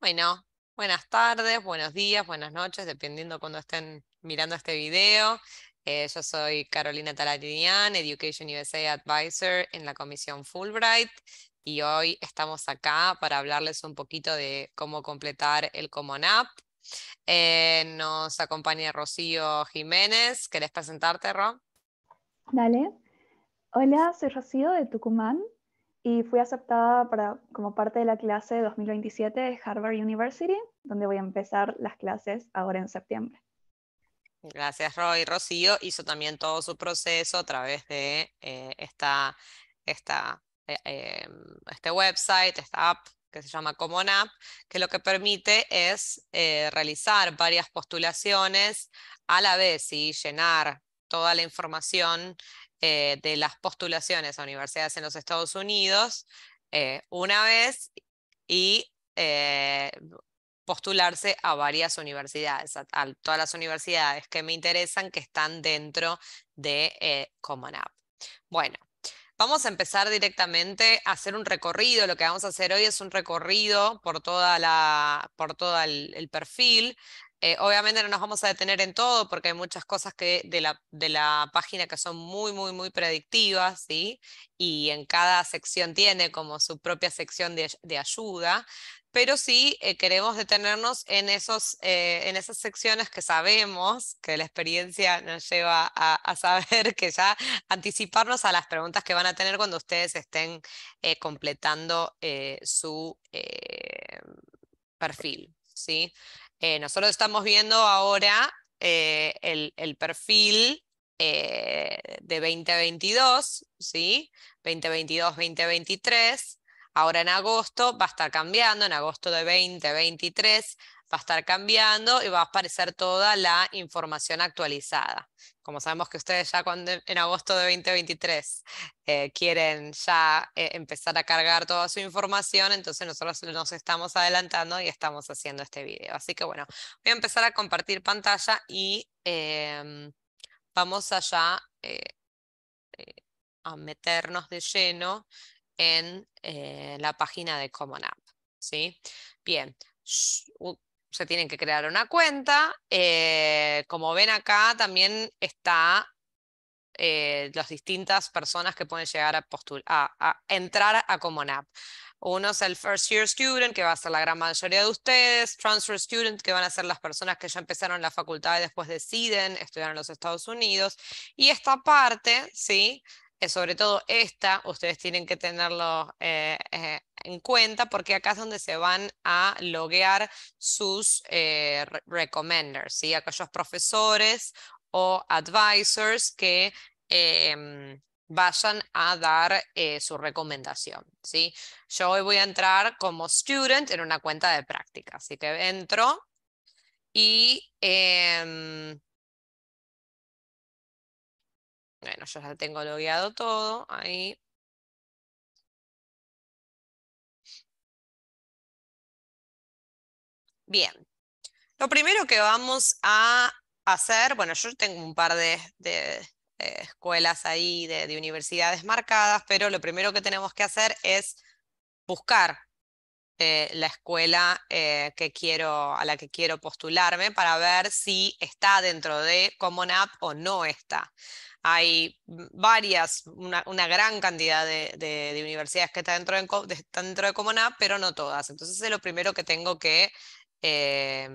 Bueno, buenas tardes, buenos días, buenas noches, dependiendo cuando estén mirando este video. Eh, yo soy Carolina Taladinian, Education USA Advisor en la Comisión Fulbright y hoy estamos acá para hablarles un poquito de cómo completar el Common App. Eh, nos acompaña Rocío Jiménez. ¿Querés presentarte, Ro? Dale. Hola, soy Rocío de Tucumán y fui aceptada para, como parte de la clase 2027 de Harvard University, donde voy a empezar las clases ahora en septiembre. Gracias, Roy. Rocío hizo también todo su proceso a través de eh, esta, esta, eh, em, este website, esta app que se llama Common App, que lo que permite es eh, realizar varias postulaciones a la vez y llenar toda la información eh, de las postulaciones a universidades en los Estados Unidos eh, una vez y eh, postularse a varias universidades, a, todas las universidades que me interesan que están dentro de Common App. Bueno, Vamos a empezar directamente a hacer un recorrido. Lo que vamos a hacer hoy es un recorrido por, toda la, por todo el perfil eh, obviamente no nos vamos a detener en todo porque hay muchas cosas que de la, de la página que son muy, muy, muy predictivas, ¿sí? Y en cada sección tiene como su propia sección de, ayuda, pero sí eh, queremos detenernos en, esos, eh, en esas secciones que sabemos, que la experiencia nos lleva a, a, saber que ya anticiparnos a las preguntas que van a tener cuando ustedes estén completando su perfil, ¿sí? Eh, nosotros estamos viendo ahora eh, el, perfil eh, de 2022, ¿sí? 2022-2023. Ahora en agosto va a estar cambiando, en agosto de 2023 va a estar cambiando y va a aparecer toda la información actualizada. Como sabemos que ustedes ya cuando, en agosto de 2023 eh, quieren ya eh, empezar a cargar toda su información, entonces nosotros nos estamos adelantando y estamos haciendo este video. Así que bueno, voy a empezar a compartir pantalla y em, vamos allá eh, a meternos de lleno en la página de Common App. ¿sí? Bien, se tienen que crear una cuenta. Eh, como ven acá, también está eh, las distintas personas que pueden llegar a, a entrar a Common App. Uno es el first year student, que va a ser la gran mayoría de ustedes, transfer student, que van a ser las personas que ya empezaron la facultad y después deciden estudiar en los Estados Unidos. Y esta parte, ¿sí? Eh, sobre todo esta, ustedes tienen que tenerlo eh, eh, en cuenta porque acá es donde se van a loguear sus recommenders, aquellos profesores o advisors que em, vayan a dar su recomendación. ¿sí? Yo hoy voy a entrar como student en una cuenta de práctica, así que entro y em, bueno, yo ya tengo logueado todo ahí. Bien. Lo primero que vamos a hacer, bueno, yo tengo un par de, eh, escuelas ahí, de universidades marcadas, pero lo primero que tenemos que hacer es buscar eh, la escuela eh, que quiero, a la que quiero postularme para ver si está dentro de Common App o no está. Hay varias, una, gran cantidad de, universidades que están dentro de, Common App, pero no todas. Entonces es lo primero que tengo que, eh,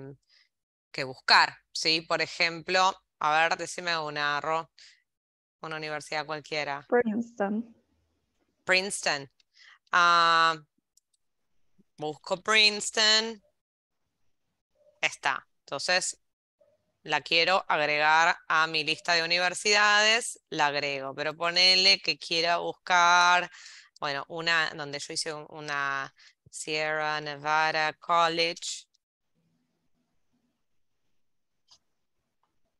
que buscar. ¿sí? Por ejemplo, a ver, decime una, una universidad cualquiera. Princeton. Princeton. Ah, busco Princeton, está. Entonces, la quiero agregar a mi lista de universidades, la agrego, pero ponele que quiera buscar, bueno, una donde yo hice una Sierra Nevada College.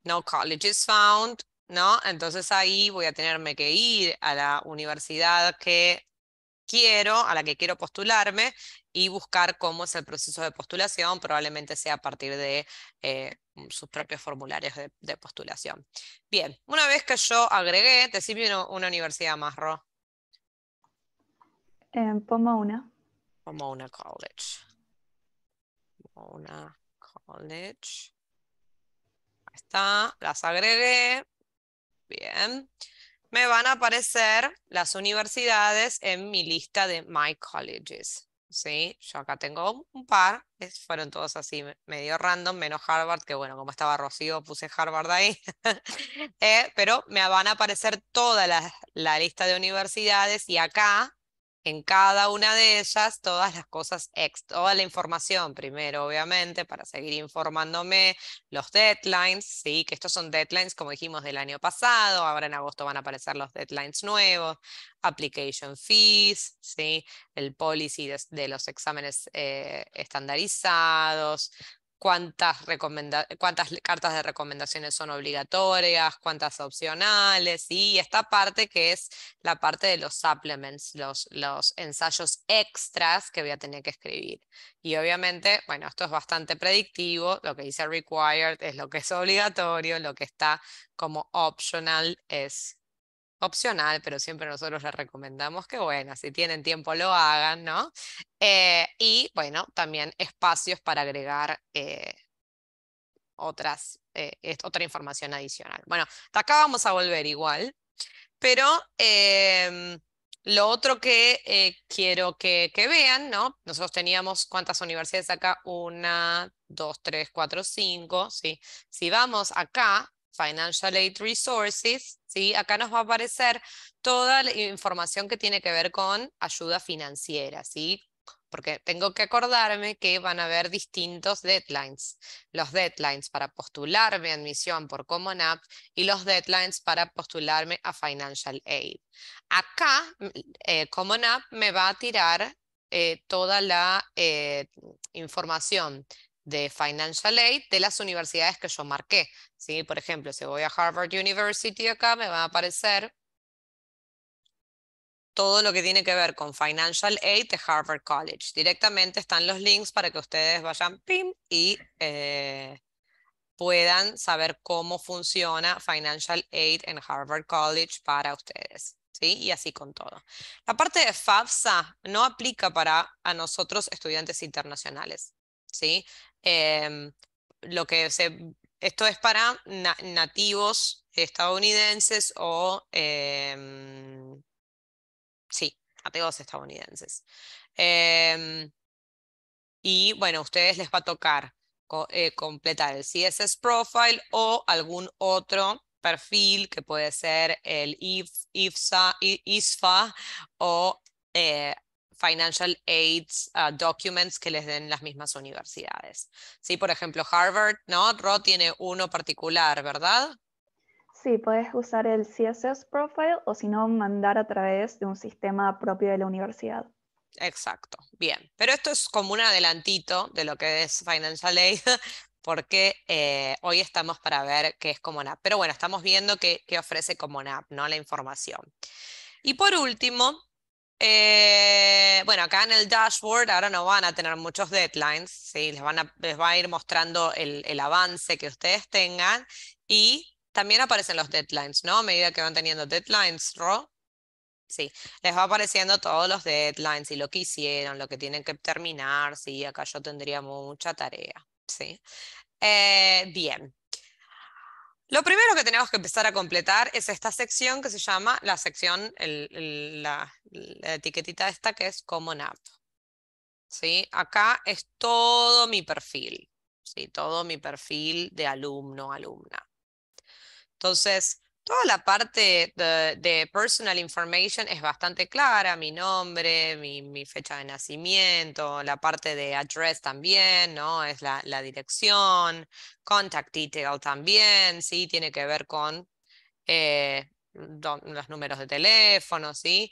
No college is found, ¿no? Entonces ahí voy a tenerme que ir a la universidad que quiero, a la que quiero postularme y buscar cómo es el proceso de postulación, probablemente sea a partir de eh, sus propios formularios de, postulación. Bien, una vez que yo agregué, te sirve una, universidad más, Ro. una Pomona. Pomona College. Pomona College. Ahí está, las agregué. Bien me van a aparecer las universidades en mi lista de My Colleges. ¿sí? Yo acá tengo un par, fueron todos así medio random, menos Harvard, que bueno, como estaba Rocío, puse Harvard ahí. Eh, pero me van a aparecer toda la, lista de universidades y acá en cada una de ellas todas las cosas toda la información primero, obviamente, para seguir informándome, los deadlines, sí, que estos son deadlines, como dijimos, del año pasado, ahora en agosto van a aparecer los deadlines nuevos, application fees, sí, el policy de, los exámenes eh, estandarizados, cuántas, cuántas cartas de recomendaciones son obligatorias, cuántas opcionales, y esta parte que es la parte de los supplements, los, los ensayos extras que voy a tener que escribir. Y obviamente, bueno, esto es bastante predictivo, lo que dice required es lo que es obligatorio, lo que está como optional es opcional, pero siempre nosotros les recomendamos que, bueno, si tienen tiempo lo hagan, ¿no? Eh, y, bueno, también espacios para agregar eh, otras, eh, otra información adicional. Bueno, acá vamos a volver igual, pero em, lo otro que quiero que vean, ¿no? Nosotros teníamos, ¿cuántas universidades acá? Una, dos, tres, cuatro, cinco, ¿sí? Si vamos acá, Financial Aid Resources, ¿sí? acá nos va a aparecer toda la información que tiene que ver con ayuda financiera, ¿sí? porque tengo que acordarme que van a haber distintos deadlines. Los deadlines para postularme a admisión por Common App y los deadlines para postularme a Financial Aid. Acá mm, eh, Common App me va a tirar eh, toda la eh, información de Financial Aid de las universidades que yo marqué. ¿sí? Por ejemplo, si voy a Harvard University acá, me va a aparecer todo lo que tiene que ver con Financial Aid de Harvard College. Directamente están los links para que ustedes vayan y eh, puedan saber cómo funciona Financial Aid en Harvard College para ustedes. ¿Sí? Y así con todo. La parte de FAFSA no aplica para a nosotros estudiantes internacionales. ¿sí? Em, lo que se, esto es para nativos estadounidenses o... Em, sí, nativos estadounidenses. Em, y bueno, a ustedes les va a tocar eh, completar el CSS Profile o algún otro perfil que puede ser el IF, IFSA, ISFA o eh, financial aids ah, documents que les den las mismas universidades. ¿Sí? Por ejemplo, Harvard, ¿no? Ro tiene uno particular, ¿verdad? Sí, puedes usar el CSS profile o si no, mandar a través de un sistema propio de la universidad. Exacto, bien. Pero esto es como un adelantito de lo que es Financial Aid, porque eh, hoy estamos para ver qué es como Common Pero bueno, estamos viendo qué, ofrece ofrece Common ¿no? la información. Y por último, eh, bueno, acá en el dashboard ahora no van a tener muchos deadlines, ¿sí? les, van a, les va a ir mostrando el, el, avance que ustedes tengan y también aparecen los deadlines, ¿no? A medida que van teniendo deadlines, sí, les va apareciendo todos los deadlines y lo que hicieron, lo que tienen que terminar, sí, acá yo tendría mucha tarea, ¿sí? Eh, bien, lo primero que tenemos que empezar a completar es esta sección que se llama la sección, la, etiquetita esta que es Common App. ¿Sí? Acá es todo mi perfil, ¿sí? todo mi perfil de alumno, alumna. Entonces, toda la parte de, personal information es bastante clara, mi nombre, mi, fecha de nacimiento, la parte de address también, ¿no? Es la, dirección, contact detail también, ¿sí? Tiene que ver con eh, los números de teléfono, ¿sí?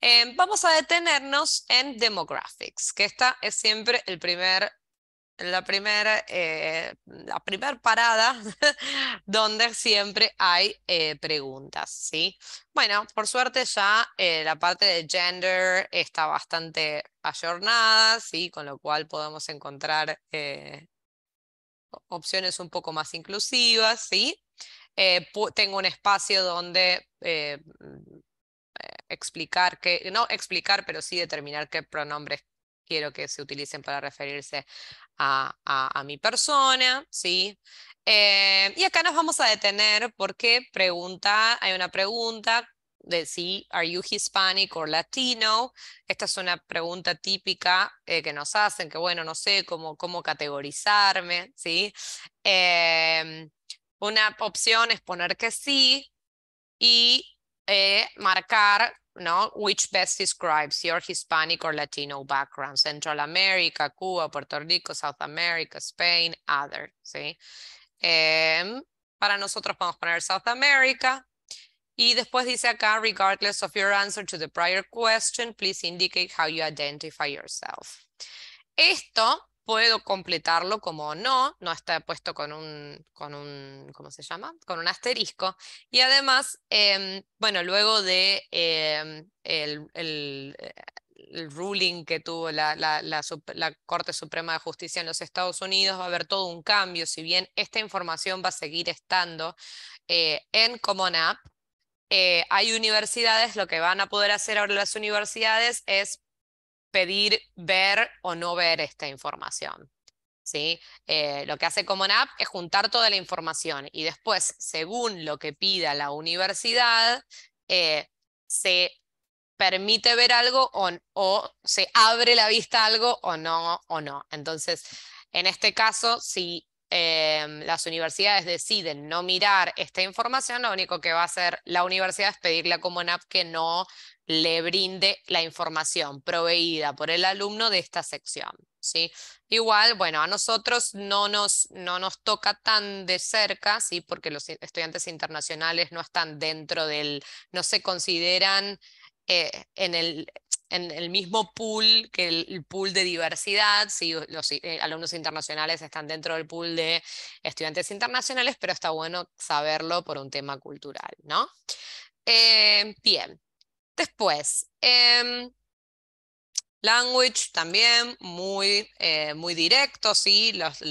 Eh, vamos a detenernos en demographics, que esta es siempre el primer la primera eh, la primer parada donde siempre hay eh, preguntas, ¿sí? Bueno, por suerte ya eh, la parte de gender está bastante ayornada, ¿sí? Con lo cual podemos encontrar opciones un poco más inclusivas, ¿sí? tengo un espacio donde mm, explicar que, no explicar, pero sí determinar qué pronombres quiero que se utilicen para referirse a, mi persona, ¿sí? Eh, y acá nos vamos a detener porque pregunta, hay una pregunta de si are you Hispanic or Latino. Esta es una pregunta típica eh, que nos hacen, que bueno, no sé cómo, cómo categorizarme, ¿sí? Eh, una opción es poner que sí y marcar no, which best describes your Hispanic or Latino background, Central America, Cuba, Puerto Rico, South America, Spain, other, ¿sí? um, para nosotros podemos poner South America. Y después dice acá, regardless of your answer to the prior question, please indicate how you identify yourself. Esto puedo completarlo como no, no está puesto con un, con un ¿cómo se llama? Con un asterisco. Y además, em, bueno, luego de em, eh, el, ruling que tuvo la, Corte Suprema de Justicia en los Estados Unidos, va a haber todo un cambio, si bien esta información va a seguir estando eh, en Common App. Eh, hay universidades, lo que van a poder hacer ahora las universidades es pedir ver o no ver esta información. ¿sí? Eh, lo que hace Common App es juntar toda la información y después, según lo que pida la universidad, eh, se permite ver algo o, se abre la vista algo o no, o no. Entonces, en este caso, si em, las universidades deciden no mirar esta información, lo único que va a hacer la universidad es pedirle a Common App que no le brinde la información proveída por el alumno de esta sección. ¿sí? Igual, bueno, a nosotros no nos, no nos toca tan de cerca, ¿sí? porque los e, estudiantes internacionales no están dentro del, no se consideran eh, en, el, en el mismo pool que el, pool de diversidad, ¿sí? los eh, alumnos internacionales están dentro del pool de estudiantes internacionales, pero está bueno saberlo por un tema cultural, ¿no? Eh, bien, Después, em, language también, muy, eh, muy directo, ¿sí? las,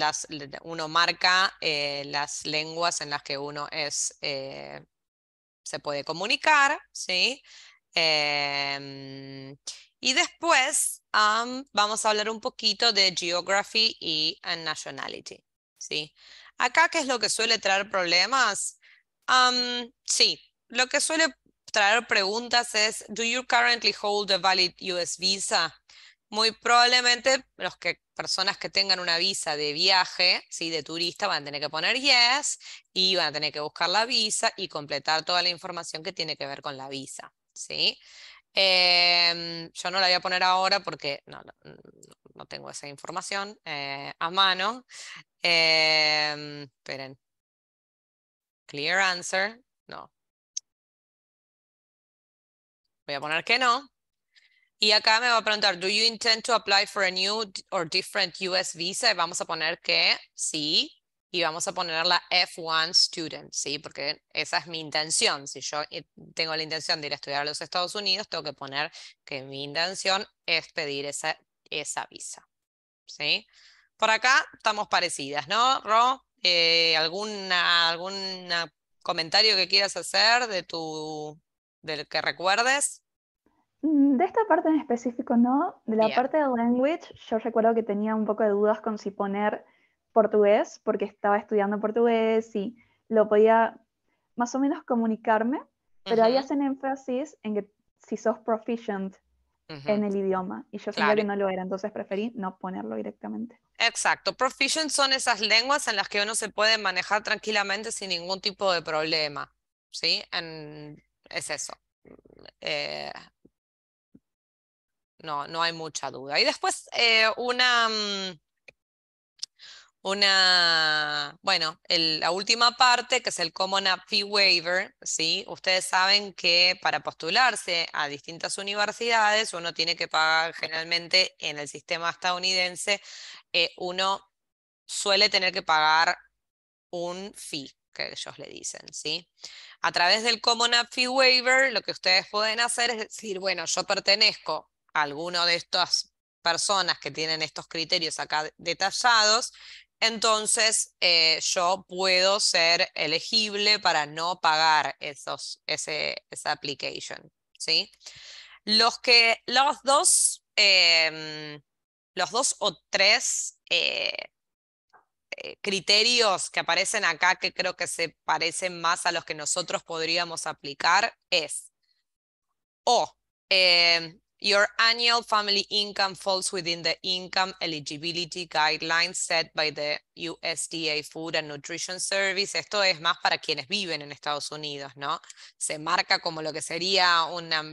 uno marca eh, las lenguas en las que uno es, eh, se puede comunicar, ¿sí? Em, y después vamos a hablar un poquito de geography y nationality, ¿sí? Acá, ¿qué es lo que suele traer problemas? sí, lo que suele traer preguntas es, ¿do you currently hold a valid US visa? Muy probablemente los que, personas que tengan una visa de viaje, ¿sí? de turista, van a tener que poner yes y van a tener que buscar la visa y completar toda la información que tiene que ver con la visa. ¿sí? Em, yo no la voy a poner ahora porque no, no, tengo esa información eh, a mano. Em, esperen. Clear answer. No, Voy a poner que no. Y acá me va a preguntar, ¿do you intend to apply for a new or different US visa? vamos a poner que sí. Y vamos a poner la F1 student, ¿sí? Porque esa es mi intención. Si yo eh, tengo la intención de ir a estudiar a los Estados Unidos, tengo que poner que mi intención es pedir esa, esa visa, ¿sí? Por acá estamos parecidas, ¿no, Ro? Eh, algún comentario que quieras hacer de tu, del que recuerdes? Mm, de esta parte en específico no, de la parte de language yo recuerdo que tenía un poco de dudas con si poner portugués, porque estaba estudiando portugués y lo podía más o menos comunicarme, pero ahí hacen énfasis en que si sos proficient en el idioma, y yo sabía que no lo era, entonces preferí no ponerlo directamente. Exacto, proficient son esas lenguas en las que uno se puede manejar tranquilamente sin ningún tipo de problema, ¿sí? es eso. Eh, no, no hay mucha duda. Y después eh, una, mm, una, bueno, la última parte, que es el Common App Fee Waiver, ¿sí? Ustedes saben que para postularse a distintas universidades uno tiene que pagar generalmente en el sistema estadounidense, eh, uno suele tener que pagar un fee, que ellos le dicen, ¿sí? A través del Common App Fee Waiver, lo que ustedes pueden hacer es decir, bueno, yo pertenezco alguna de estas personas que tienen estos criterios acá detallados, entonces eh, yo puedo ser elegible para no pagar esos, esa application. ¿sí? Los que los dos, em, los dos o tres eh, eh, criterios que aparecen acá que creo que se parecen más a los que nosotros podríamos aplicar es o em, Your annual family income falls within the income eligibility guidelines set by the USDA Food and Nutrition Service. Esto es más para quienes viven en Estados Unidos, ¿no? Se marca como lo que sería una,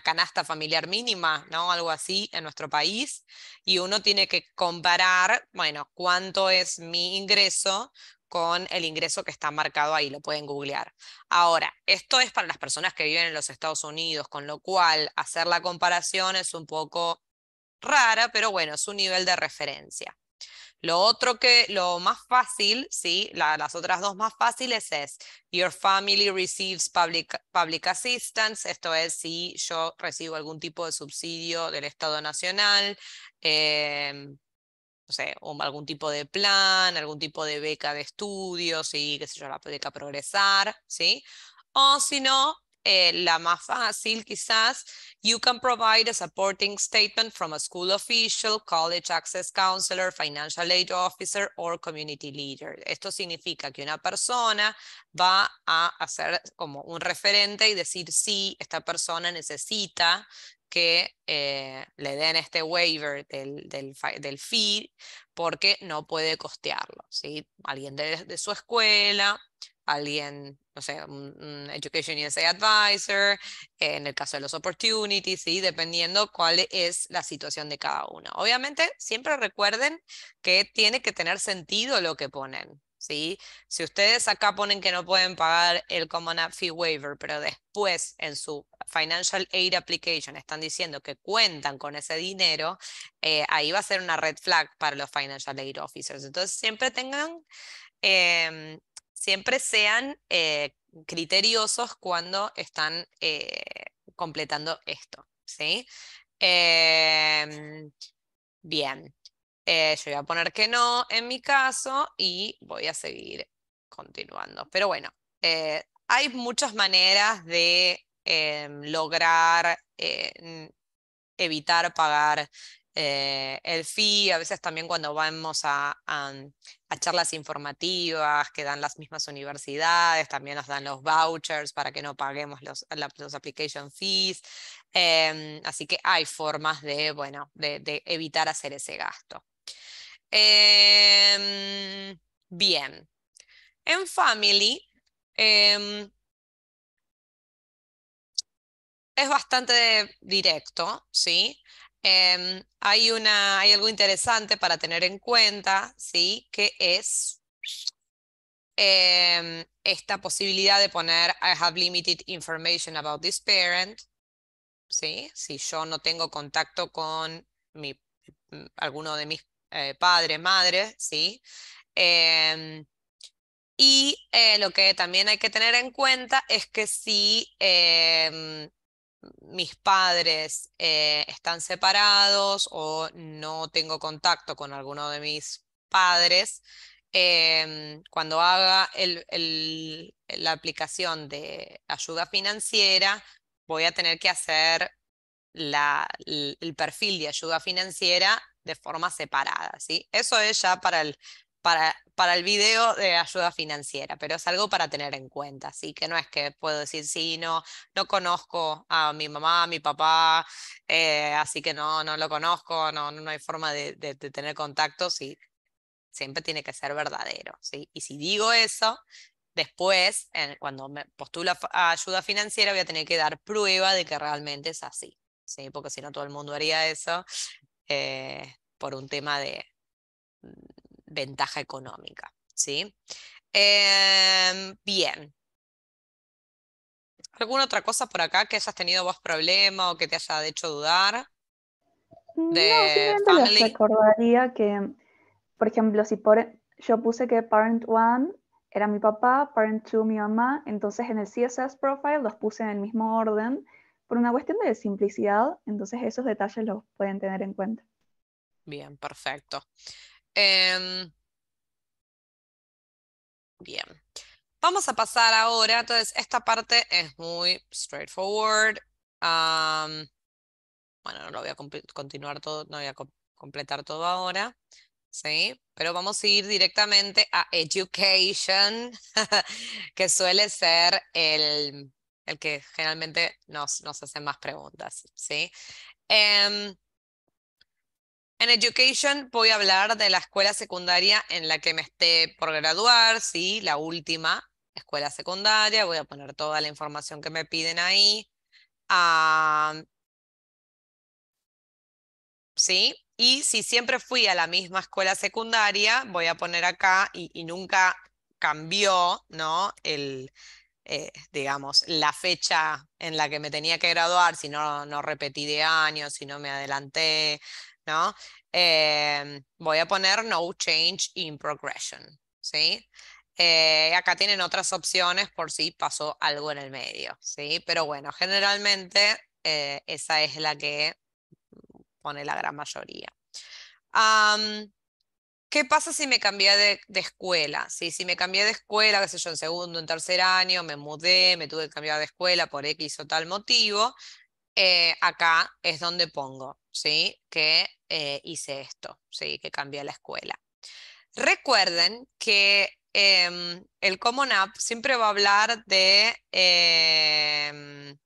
canasta familiar mínima, ¿no? Algo así en nuestro país. Y uno tiene que comparar, bueno, cuánto es mi ingreso con el ingreso que está marcado ahí, lo pueden googlear. Ahora, esto es para las personas que viven en los Estados Unidos, con lo cual hacer la comparación es un poco rara, pero bueno, es un nivel de referencia. Lo otro que, lo más fácil, sí, las otras dos más fáciles es Your family receives public, public assistance, esto es si yo recibo algún tipo de subsidio del Estado Nacional. Em, o sea algún tipo de plan, algún tipo de beca de estudios, y qué sé yo, la beca progresar, ¿sí? O si no, eh, la más fácil quizás, you can provide a supporting statement from a school official, college access counselor, financial aid officer or community leader. Esto significa que una persona va a hacer como un referente y decir, si esta persona necesita que eh, le den este waiver del, del, fee porque no puede costearlo. ¿sí? Alguien de, su escuela, alguien, no sé, un, Education USA Advisor, en el caso de los opportunities, ¿sí? dependiendo cuál es la situación de cada uno. Obviamente, siempre recuerden que tiene que tener sentido lo que ponen. ¿sí? Si ustedes acá ponen que no pueden pagar el Common App Fee Waiver, pero después en su Financial Aid Application están diciendo que cuentan con ese dinero, eh, ahí va a ser una red flag para los Financial Aid Officers. Entonces siempre tengan, em, siempre sean eh, criteriosos cuando están eh, completando esto, ¿sí? Em, bien. Eh, yo voy a poner que no en mi caso y voy a seguir continuando. Pero bueno, eh, hay muchas maneras de em, lograr eh, evitar pagar el fee. A veces también cuando vamos mm, a, charlas informativas que dan las mismas universidades, también nos dan los vouchers para que no paguemos los, application fees. Em, así que hay formas de evitar hacer ese gasto. Em, bien. En Family em, es bastante directo, ¿sí? Em, hay, una, hay algo interesante para tener en cuenta, ¿sí? Que es esta posibilidad de poner I have limited information about this parent, ¿sí? Si yo no tengo contacto con mi, alguno de mis eh, padre, madre, ¿sí? Em, y eh, lo que también hay que tener en cuenta es que si em, mis padres eh, están separados o no tengo contacto con alguno de mis padres, em, cuando haga la aplicación de ayuda financiera, voy a tener que hacer el perfil de ayuda financiera de forma separada. ¿sí? Eso es ya para el, para, para el video de ayuda financiera, pero es algo para tener en cuenta, sí. que no es que puedo decir, sí, no, no conozco a mi mamá, a mi papá, eh, así que no, no lo conozco, no, no hay forma de, tener contacto, sí, siempre tiene que ser verdadero, ¿sí? Y si digo eso, después, cuando me postulo a ayuda financiera, voy a tener que dar prueba de que realmente es así. Sí, porque si no todo el mundo haría eso eh, por un tema de mm, ventaja económica. ¿sí? Em, bien. ¿Alguna otra cosa por acá que hayas tenido vos problema o que te haya hecho dudar? De no, recordaría que, por ejemplo, si yo puse que parent 1 era mi papá, parent 2 mi mamá, entonces en el CSS profile los puse en el mismo orden por una cuestión de simplicidad, entonces esos detalles los pueden tener en cuenta. Bien, perfecto. Em, bien. Vamos a pasar ahora, entonces esta parte es muy straightforward. bueno, no lo voy a continuar todo, no voy a completar todo ahora, ¿sí? Pero vamos a ir directamente a education, que suele ser el el que generalmente nos, nos hace más preguntas. ¿sí? Em, en Education voy a hablar de la escuela secundaria en la que me esté por graduar, ¿sí? la última escuela secundaria, voy a poner toda la información que me piden ahí. ¿Sí? Y si siempre fui a la misma escuela secundaria, voy a poner acá y, y nunca cambió ¿no? el, eh, digamos, la fecha en la que me tenía que graduar, si no, repetí de año, si no me adelanté, ¿no? Eh, voy a poner no change in progression, ¿sí? Eh, acá tienen otras opciones por si pasó algo en el medio, ¿sí? Pero bueno, generalmente esa es la que pone la gran mayoría. ¿Qué pasa si me cambié de, escuela? ¿Sí? Si me cambié de escuela, qué sé yo, en segundo, en tercer año, me mudé, me tuve que cambiar de escuela por X o tal motivo, eh, acá es donde pongo, ¿sí? Que eh, hice esto, ¿sí? Que cambié la escuela. Recuerden que em, el Common App siempre va a hablar de, em,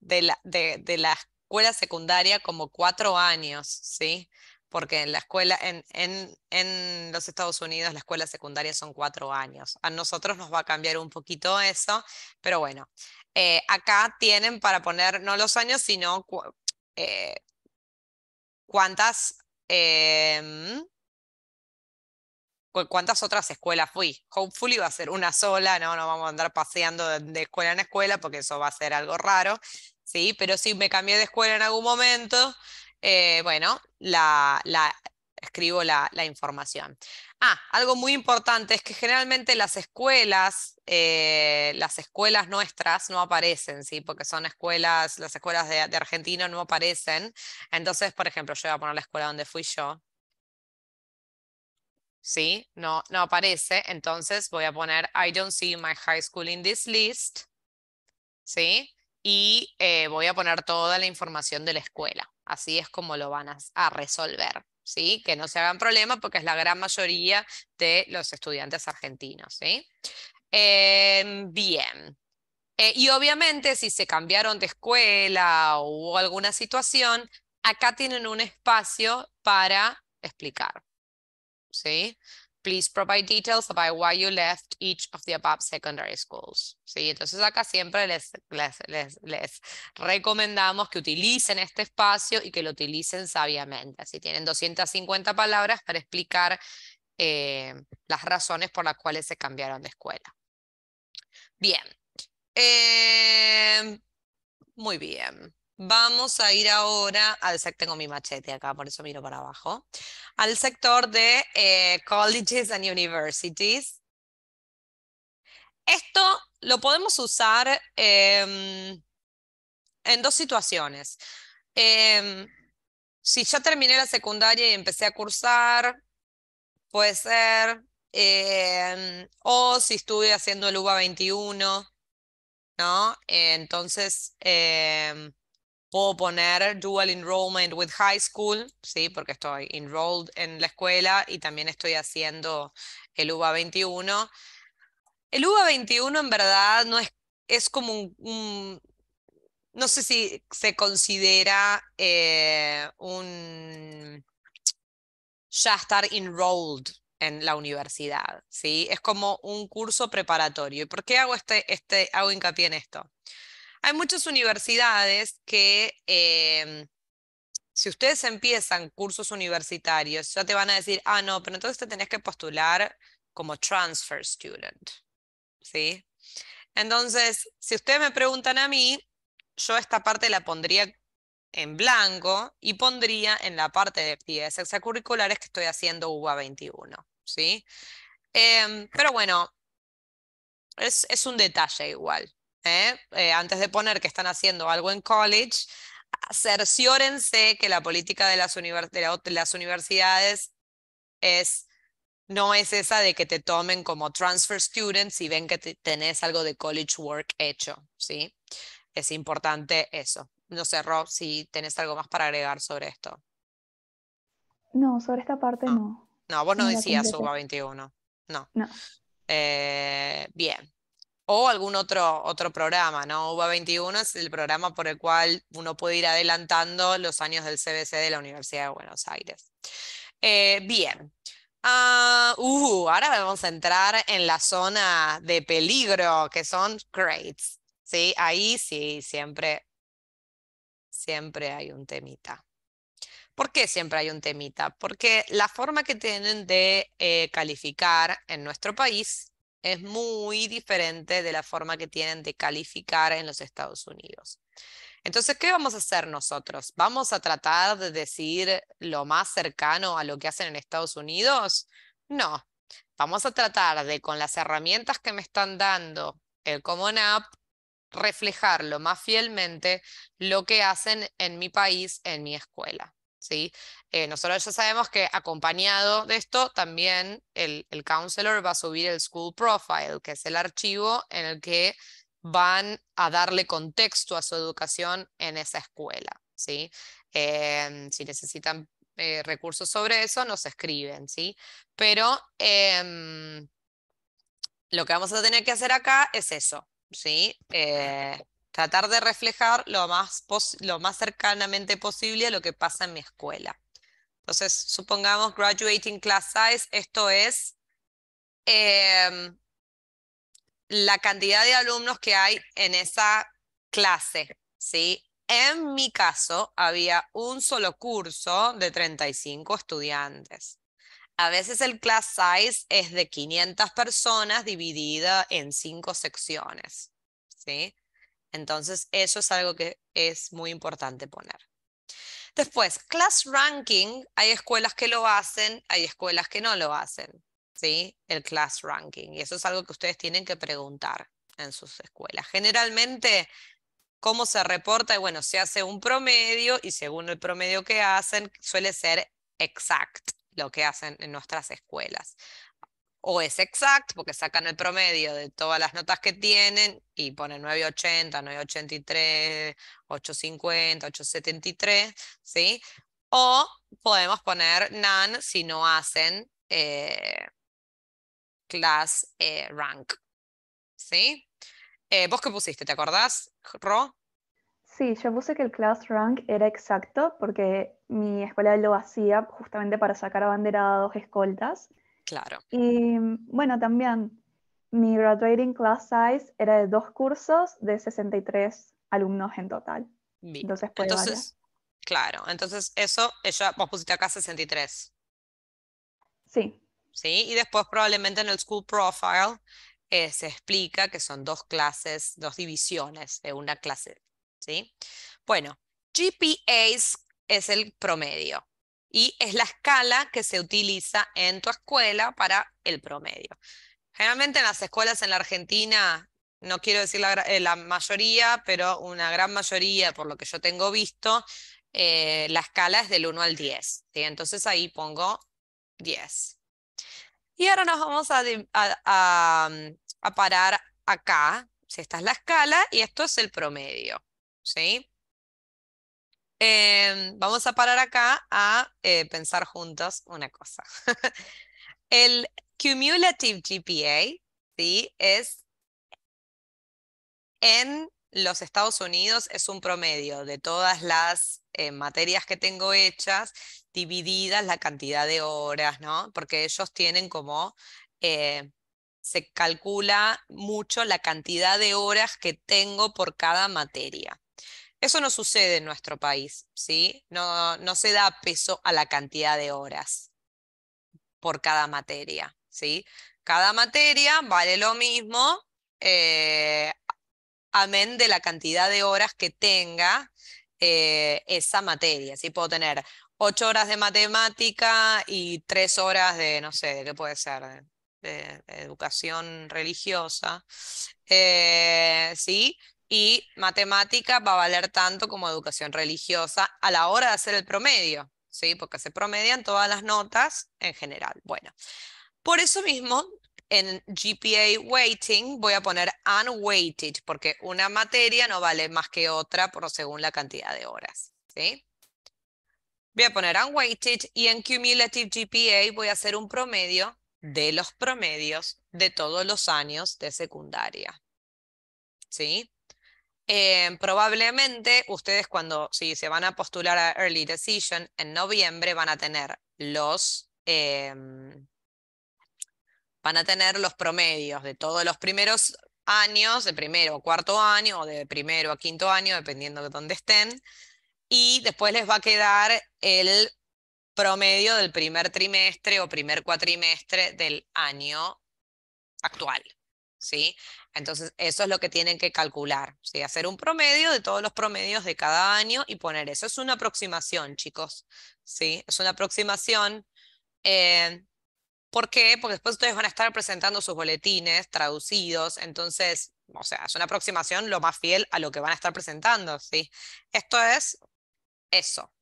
de la, de, la escuela secundaria como cuatro años, ¿sí? sí porque en la escuela, en, los Estados Unidos la escuela secundaria son cuatro años. A nosotros nos va a cambiar un poquito eso, pero bueno, eh, acá tienen para poner no los años, sino eh, cuántas, em, cuántas otras escuelas fui. Hopefully va a ser una sola, no, no vamos a andar paseando de, escuela en escuela porque eso va a ser algo raro, ¿sí? Pero si me cambié de escuela en algún momento eh, bueno, la, escribo la, información. Ah, algo muy importante es que generalmente las escuelas, eh, las escuelas nuestras no aparecen, ¿sí? Porque son escuelas, las escuelas de, Argentina no aparecen. Entonces, por ejemplo, yo voy a poner la escuela donde fui yo. ¿Sí? No, no aparece. Entonces voy a poner I don't see my high school in this list. ¿Sí? Y eh, voy a poner toda la información de la escuela así es como lo van a, resolver. ¿Sí? que no se hagan problemas porque es la gran mayoría de los estudiantes argentinos. ¿sí? Em, bien. Eh, y obviamente si se cambiaron de escuela o alguna situación, acá tienen un espacio para explicar. ¿sí? please provide details about why you left each of the above secondary schools. Sí, entonces acá siempre les, recomendamos que utilicen este espacio y que lo utilicen sabiamente. Así tienen 250 palabras para explicar eh, las razones por las cuales se cambiaron de escuela. Bien. Eh, muy bien. Vamos a ir ahora al sector, tengo mi machete acá, por eso miro para abajo, al sector de eh, colleges and universities. Esto lo podemos usar em, en dos situaciones. Em, si ya terminé la secundaria y empecé a cursar, puede ser, em, o si estuve haciendo el UBA 21, ¿no? entonces puedo poner dual enrollment with high school, ¿sí? porque estoy enrolled en la escuela y también estoy haciendo el UBA 21. El UBA 21 en verdad no es, es como un, no sé si se considera eh, un ya estar enrolled en la universidad, ¿sí? Es como un curso preparatorio. ¿Y por qué hago, este, este, hago hincapié en esto? Hay muchas universidades que em, si ustedes empiezan cursos universitarios, ya te van a decir, ah, no, pero entonces te tenés que postular como transfer student. ¿Sí? Entonces, si ustedes me preguntan a mí, yo esta parte la pondría en blanco y pondría en la parte de actividades extracurriculares que estoy haciendo UBA 21. ¿sí? Em, pero bueno, es, un detalle igual. ¿eh? Eh, antes de poner que están haciendo algo en college, cerciórense que la política de las, universidades es no es esa de que te tomen como transfer students y ven que tenés algo de college work hecho, ¿sí? Es importante eso. No sé, Rob, si tenés algo más para agregar sobre esto. No, sobre esta parte no. No, vos no decías UBA 21. No. No. Eh, bien o algún otro, otro programa, ¿no? UBA 21 es el programa por el cual uno puede ir adelantando los años del CBC de la Universidad de Buenos Aires. Eh, bien. Ah, uh, ahora vamos a entrar en la zona de peligro, que son grades. ¿sí? Ahí sí, siempre, siempre hay un temita. ¿Por qué siempre hay un temita? Porque la forma que tienen de eh, calificar en nuestro país es muy diferente de la forma que tienen de calificar en los Estados Unidos. Entonces, ¿qué vamos a hacer nosotros? ¿Vamos a tratar de decir lo más cercano a lo que hacen en Estados Unidos? No. Vamos a tratar de, con las herramientas que me están dando el Common App, reflejar lo más fielmente lo que hacen en mi país, en mi escuela. ¿sí? Eh, nosotros ya sabemos que acompañado de esto, también el, counselor va a subir el school profile, que es el archivo en el que van a darle contexto a su educación en esa escuela. Em, si necesitan eh, recursos sobre eso, nos escriben. ¿sí? Pero em, lo que vamos a tener que hacer acá es eso. ¿sí? tratar de reflejar lo más, lo más cercanamente posible a lo que pasa en mi escuela. Entonces, supongamos graduating class size, esto es em, la cantidad de alumnos que hay en esa clase, ¿sí? En mi caso, había un solo curso de 35 estudiantes. A veces el class size es de 500 personas dividida en cinco secciones, ¿sí? Entonces, eso es algo que es muy importante poner. Después, class ranking, hay escuelas que lo hacen, hay escuelas que no lo hacen, ¿sí? El class ranking. Y eso es algo que ustedes tienen que preguntar en sus escuelas. Generalmente, ¿cómo se reporta? bueno, se hace un promedio y según el promedio que hacen, suele ser exact lo que hacen en nuestras escuelas o es exact, porque sacan el promedio de todas las notas que tienen y ponen 980, 983, 850, 873, ¿sí? O podemos poner none si no hacen eh, class eh, rank, ¿sí? Eh, ¿Vos qué pusiste? ¿Te acordás, Ro? Sí, yo puse que el class rank era exacto porque mi escuela lo hacía justamente para sacar a dos escoltas. Claro. Y bueno, también mi graduating class size era de dos cursos de 63 alumnos en total. Entonces, claro, entonces eso, ella, vos pusiste acá 63. Sí. Sí, y después probablemente en el school profile eh, se explica que son dos clases, dos divisiones de una clase, ¿sí? Bueno, GPAs es el promedio, y es la escala que se utiliza en tu escuela para el promedio. Generalmente en las escuelas en la Argentina, no quiero decir la, eh, mayoría, pero una gran mayoría, por lo que yo tengo visto, eh, la escala es del 1 al 10. Entonces ahí pongo 10. Y ahora nos vamos mm, a, parar acá, si esta es la escala, y esto es el promedio. ¿sí? Em, vamos a parar acá a eh, pensar juntos una cosa. el cumulative GPA ¿sí? es en los Estados Unidos, es un promedio de todas las eh, materias que tengo hechas divididas la cantidad de horas, ¿no? Porque ellos tienen como eh, se calcula mucho la cantidad de horas que tengo por cada materia. Eso no sucede en nuestro país, ¿sí? No, se da peso a la cantidad de horas por cada materia, ¿sí? Cada materia vale lo mismo, eh, amén de la cantidad de horas que tenga eh, esa materia, ¿sí? Puedo tener ocho horas de matemática y tres horas de, no sé, qué puede ser, de, educación religiosa, eh, ¿sí? y matemática va a valer tanto como educación religiosa a la hora de hacer el promedio, ¿sí? Porque se promedian todas las notas en general. Bueno, por eso mismo en GPA weighting voy a poner unweighted, porque una materia no vale más que otra por según la cantidad de horas. ¿sí? Voy a poner unweighted y en cumulative GPA voy a hacer un promedio de los promedios de todos los años de secundaria. ¿Sí? Eh, probablemente ustedes cuando, se van a postular a Early Decision en noviembre, van a tener los... Eh, van a tener los promedios de todos los primeros años, de primero o cuarto año, o de primero a quinto año, dependiendo de dónde estén, y después les va a quedar el promedio del primer trimestre o primer cuatrimestre del año actual. ¿sí? Entonces, eso es lo que tienen que calcular, ¿sí? Hacer un promedio de todos los promedios de cada año y poner eso. Es una aproximación, chicos, ¿sí? Es una aproximación. Eh, ¿Por qué? Porque después ustedes van a estar presentando sus boletines traducidos, entonces, o sea, es una aproximación lo más fiel a lo que van a estar presentando, ¿sí? Esto es eso,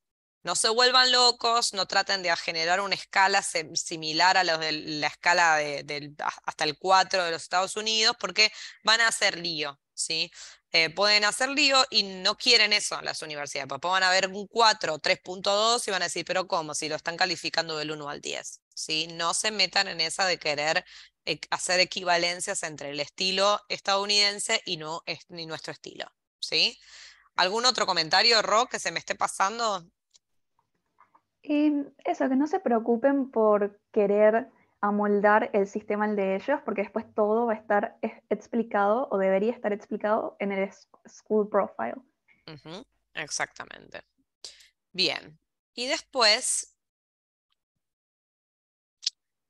no se vuelvan locos, no traten de generar una escala similar a los de la escala hasta el 4 de los Estados Unidos, porque van a hacer lío, ¿sí? Eh, pueden hacer lío y no quieren eso las universidades. Papá van a ver un 4 3.2 y van a decir, pero ¿cómo? Si lo están calificando del 1 al 10, ¿sí? No se metan en esa de querer hacer equivalencias entre el estilo estadounidense y, no, es, nuestro estilo, ¿sí? ¿Algún otro comentario, Ro, que se me esté pasando? Y eso, que no se preocupen por querer amoldar el sistema al de ellos, porque después todo va a estar explicado o debería estar explicado en el school profile. Exactamente. Bien. Y después,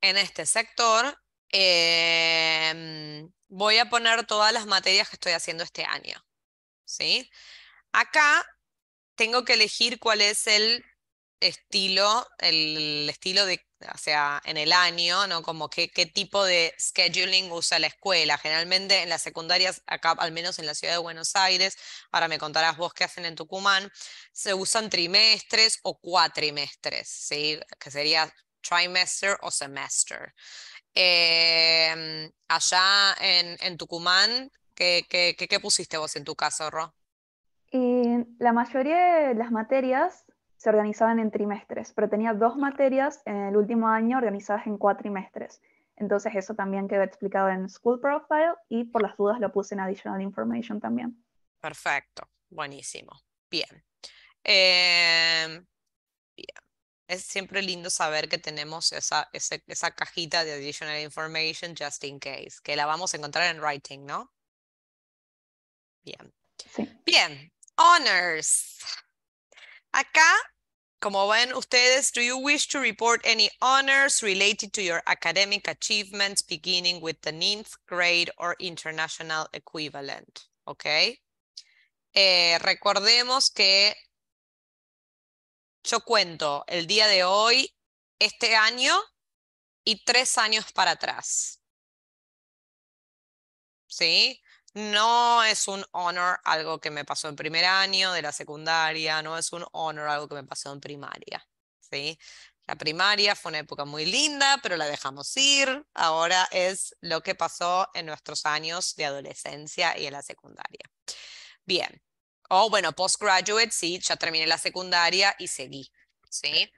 en este sector, em, voy a poner todas las materias que estoy haciendo este año. ¿Sí? Acá tengo que elegir cuál es el estilo, el estilo de, o sea, en el año, ¿no? Como qué, qué tipo de scheduling usa la escuela. Generalmente en las secundarias, acá al menos en la ciudad de Buenos Aires, ahora me contarás vos qué hacen en Tucumán, se usan trimestres o cuatrimestres, ¿sí? Que sería trimester o semester. Em, allá en, Tucumán, ¿qué, ¿qué, qué, pusiste vos en tu caso, Ro? Eh, la mayoría de las materias se organizaban en trimestres, pero tenía dos materias en el último año organizadas en cuatrimestres. Entonces eso también quedó explicado en School Profile y por las dudas lo puse en Additional Information también. Perfecto, buenísimo. Bien. Em, bien. Es siempre lindo saber que tenemos esa, esa, cajita de Additional Information just in case, que la vamos a encontrar en Writing, ¿no? Bien. Bien. Honors. Acá, como ven ustedes, do you wish to report any honors related to your academic achievements beginning with the ninth grade or international equivalent? ¿Ok? Eh, recordemos que yo cuento el día de hoy, este año y tres años para atrás. ¿Sí? No es un honor algo que me pasó en primer año de la secundaria, no es un honor algo que me pasó en primaria. ¿sí? La primaria fue una época muy linda, pero la dejamos ir. Ahora es lo que pasó en nuestros años de adolescencia y en la secundaria. Bien. O oh, bueno, postgraduate, sí, ya terminé la secundaria y seguí. ¿sí?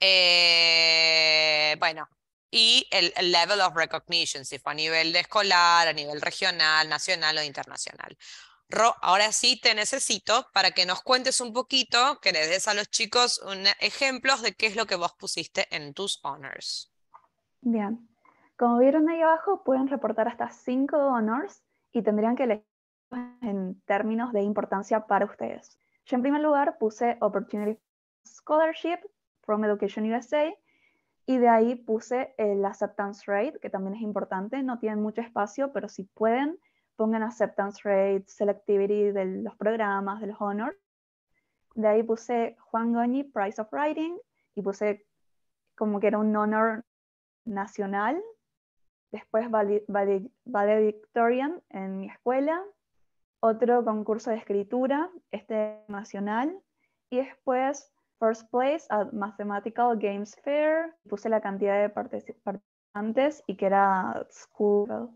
Eh, bueno, y el, level of recognition, si fue a nivel escolar, a nivel regional, nacional o internacional. Ro, ahora sí te necesito para que nos cuentes un poquito, que les des a los chicos ejemplos de qué es lo que vos pusiste en tus honors. Bien, como vieron ahí abajo, pueden reportar hasta cinco honors y tendrían que elegir en términos de importancia para ustedes. Yo en primer lugar puse Opportunity Scholarship from Education USA, y de ahí puse el acceptance rate, que también es importante, no tienen mucho espacio, pero si pueden, pongan acceptance rate, selectivity de los programas, de los honor. De ahí puse Juan Goñi, Price of Writing, y puse como que era un honor nacional. Después valedictorian en mi escuela. Otro concurso de escritura, este nacional. Y después First Place at Mathematical Games Fair. Puse la cantidad de participantes y que era School.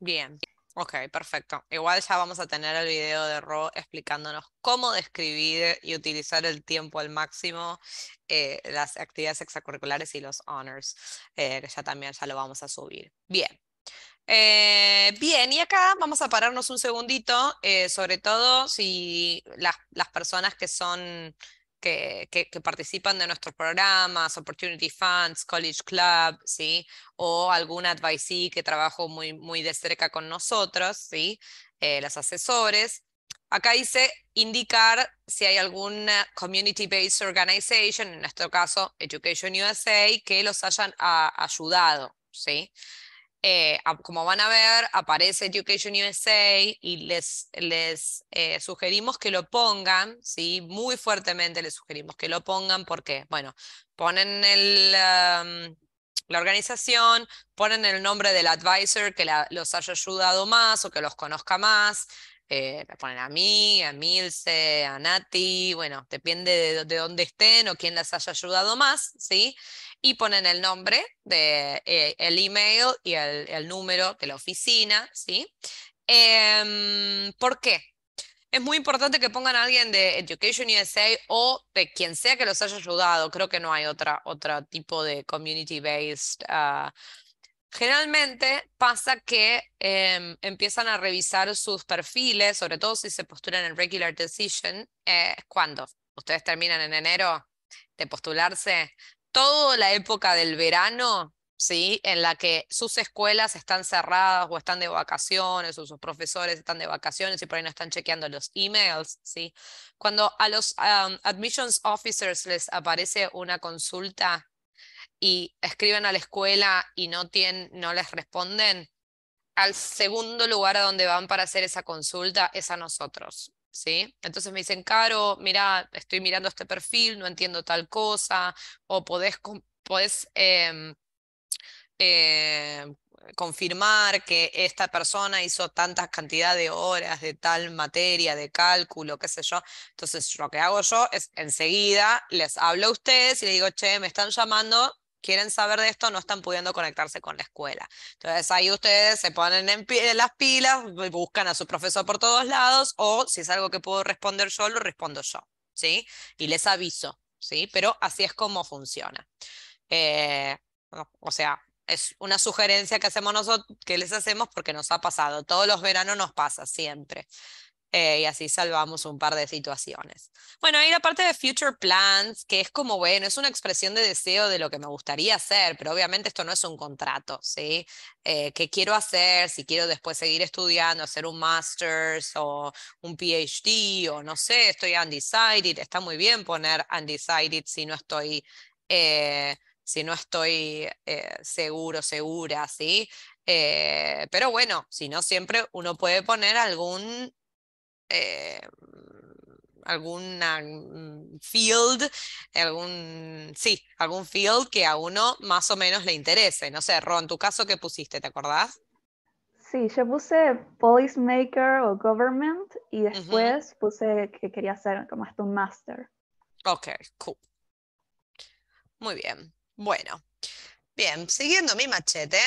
Bien. Ok, perfecto. Igual ya vamos a tener el video de Ro explicándonos cómo describir y utilizar el tiempo al máximo eh, las actividades extracurriculares y los honors, eh, que ya también ya lo vamos a subir. Bien, eh, bien, y acá vamos a pararnos un segundito, eh, sobre todo si las, personas que son que, participan de nuestros programas, Opportunity Funds, College Club, ¿sí? o algún advisee que trabajó muy, muy de cerca con nosotros, ¿sí? Eh, los asesores. Acá dice indicar si hay alguna community-based organization, en nuestro caso Education USA, que los hayan ah, ayudado. ¿sí? Eh, como van a ver, aparece Education USA y les, les eh, sugerimos que lo pongan, ¿sí? muy fuertemente les sugerimos que lo pongan porque, bueno, ponen el, la organización, ponen el nombre del advisor que los haya ayudado más o que los conozca más, eh, ponen a mí, a Milce, a Nati, bueno, depende de, dónde estén o quién las haya ayudado más, ¿sí? Y ponen el nombre, de, eh, el email y el, número de la oficina, ¿sí? Em, ¿Por qué? Es muy importante que pongan a alguien de Education USA o de quien sea que los haya ayudado. Creo que no hay otra, otro tipo de community-based ah, Generalmente pasa que em, empiezan a revisar sus perfiles, sobre todo si se postulan en regular decision, eh, cuando ustedes terminan en enero de postularse, toda la época del verano, ¿sí? en la que sus escuelas están cerradas o están de vacaciones, o sus profesores están de vacaciones y por ahí no están chequeando los emails. ¿sí? Cuando a los admissions officers les aparece una consulta y escriben a la escuela y no, tienen, no les responden, al segundo lugar a donde van para hacer esa consulta es a nosotros. ¿Sí? Entonces me dicen, Caro, mira, estoy mirando este perfil, no entiendo tal cosa, o podés, em, eh, confirmar que esta persona hizo tantas cantidad de horas de tal materia, de cálculo, qué sé yo. Entonces, lo que hago yo es enseguida les hablo a ustedes y les digo, che, me están llamando, quieren saber de esto no están pudiendo conectarse con la escuela. Entonces ahí ustedes se ponen en, las pilas, buscan a su profesor por todos lados o si es algo que puedo responder yo, lo respondo yo, ¿sí? Y les aviso, ¿sí? Pero así es como funciona. Eh, o sea, es una sugerencia que hacemos nosotros, que les hacemos porque nos ha pasado, todos los veranos nos pasa siempre. Eh, y así salvamos un par de situaciones. Bueno, hay la parte de future plans, que es como, bueno, es una expresión de deseo de lo que me gustaría hacer, pero obviamente esto no es un contrato, ¿sí? Eh, ¿Qué quiero hacer? Si quiero después seguir estudiando, hacer un master's o un PhD o no sé, estoy undecided, está muy bien poner undecided si no estoy... Eh, si no estoy seguro, segura, ¿sí? pero bueno, si no, siempre uno puede poner algún Algún eh, mm, alguna mm, field, eh, algún, sí, algún field que a uno más o menos le interese. No sé, Ron, tu caso que pusiste, ¿te acordás? Sí, yo puse Policemaker o Government y después puse que quería hacer como hasta un Master Ok, cool. Muy bien. Bueno, bien, siguiendo mi machete.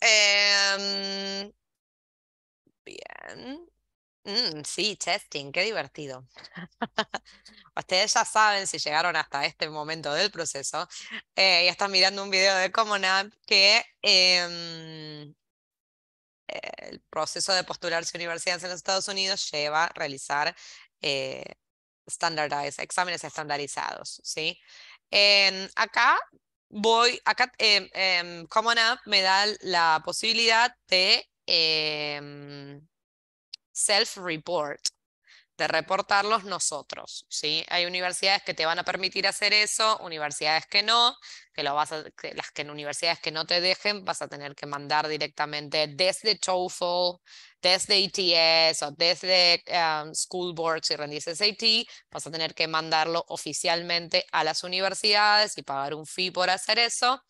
Em, bien. Mm, sí, testing, qué divertido. Ustedes ya saben si llegaron hasta este momento del proceso eh, Ya están mirando un video de Common App que em, el proceso de postularse a universidades en los Estados Unidos lleva a realizar eh, exámenes estandarizados. ¿sí? acá voy, acá em, em, Common App me da la posibilidad de self-report, de reportarlos nosotros. ¿sí? Hay universidades que te van a permitir hacer eso, universidades que no, que, las que en universidades que no te dejen vas a tener que mandar directamente desde TOEFL, desde ETS o desde um, School Boards si rendís SAT, vas a tener que mandarlo oficialmente a las universidades y pagar un fee por hacer eso.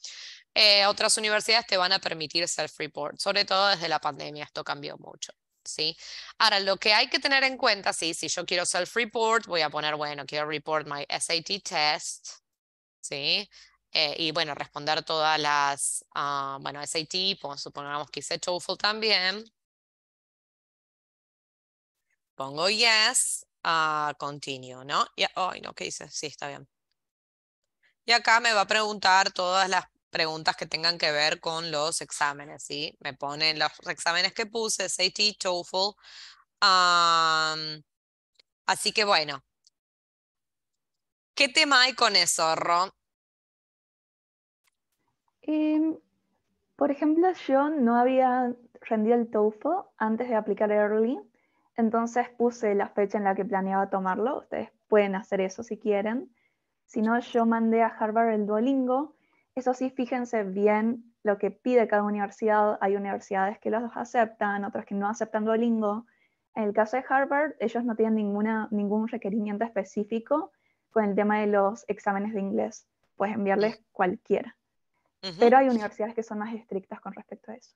Eh, otras universidades te van a permitir self-report, sobre todo desde la pandemia, esto cambió mucho. ¿sí? Ahora, lo que hay que tener en cuenta, sí, si yo quiero self-report, voy a poner, bueno, quiero report my SAT test, ¿sí? Eh, y bueno, responder todas las, ah, bueno, SAT, pues, supongamos que hice TOEFL también. Pongo yes, ah, continue, ¿no? Y, no, ¿qué hice? Sí, está bien. Y acá me va a preguntar todas las preguntas que tengan que ver con los exámenes, ¿sí? Me ponen los exámenes que puse, SAT, TOEFL. así que bueno, ¿qué tema hay con eso, Ron? Em, por ejemplo, yo no había rendido el TOEFL antes de aplicar Early, entonces puse la fecha en la que planeaba tomarlo. Ustedes pueden hacer eso si quieren. Si no, yo mandé a Harvard el Duolingo eso sí, fíjense bien lo que pide cada universidad. Hay universidades que los aceptan, otras que no aceptan Duolingo. En el caso de Harvard, ellos no tienen ninguna, ningún requerimiento específico con el tema de los exámenes de inglés. Puedes enviarles cualquiera. Pero hay universidades que son más estrictas con respecto a eso.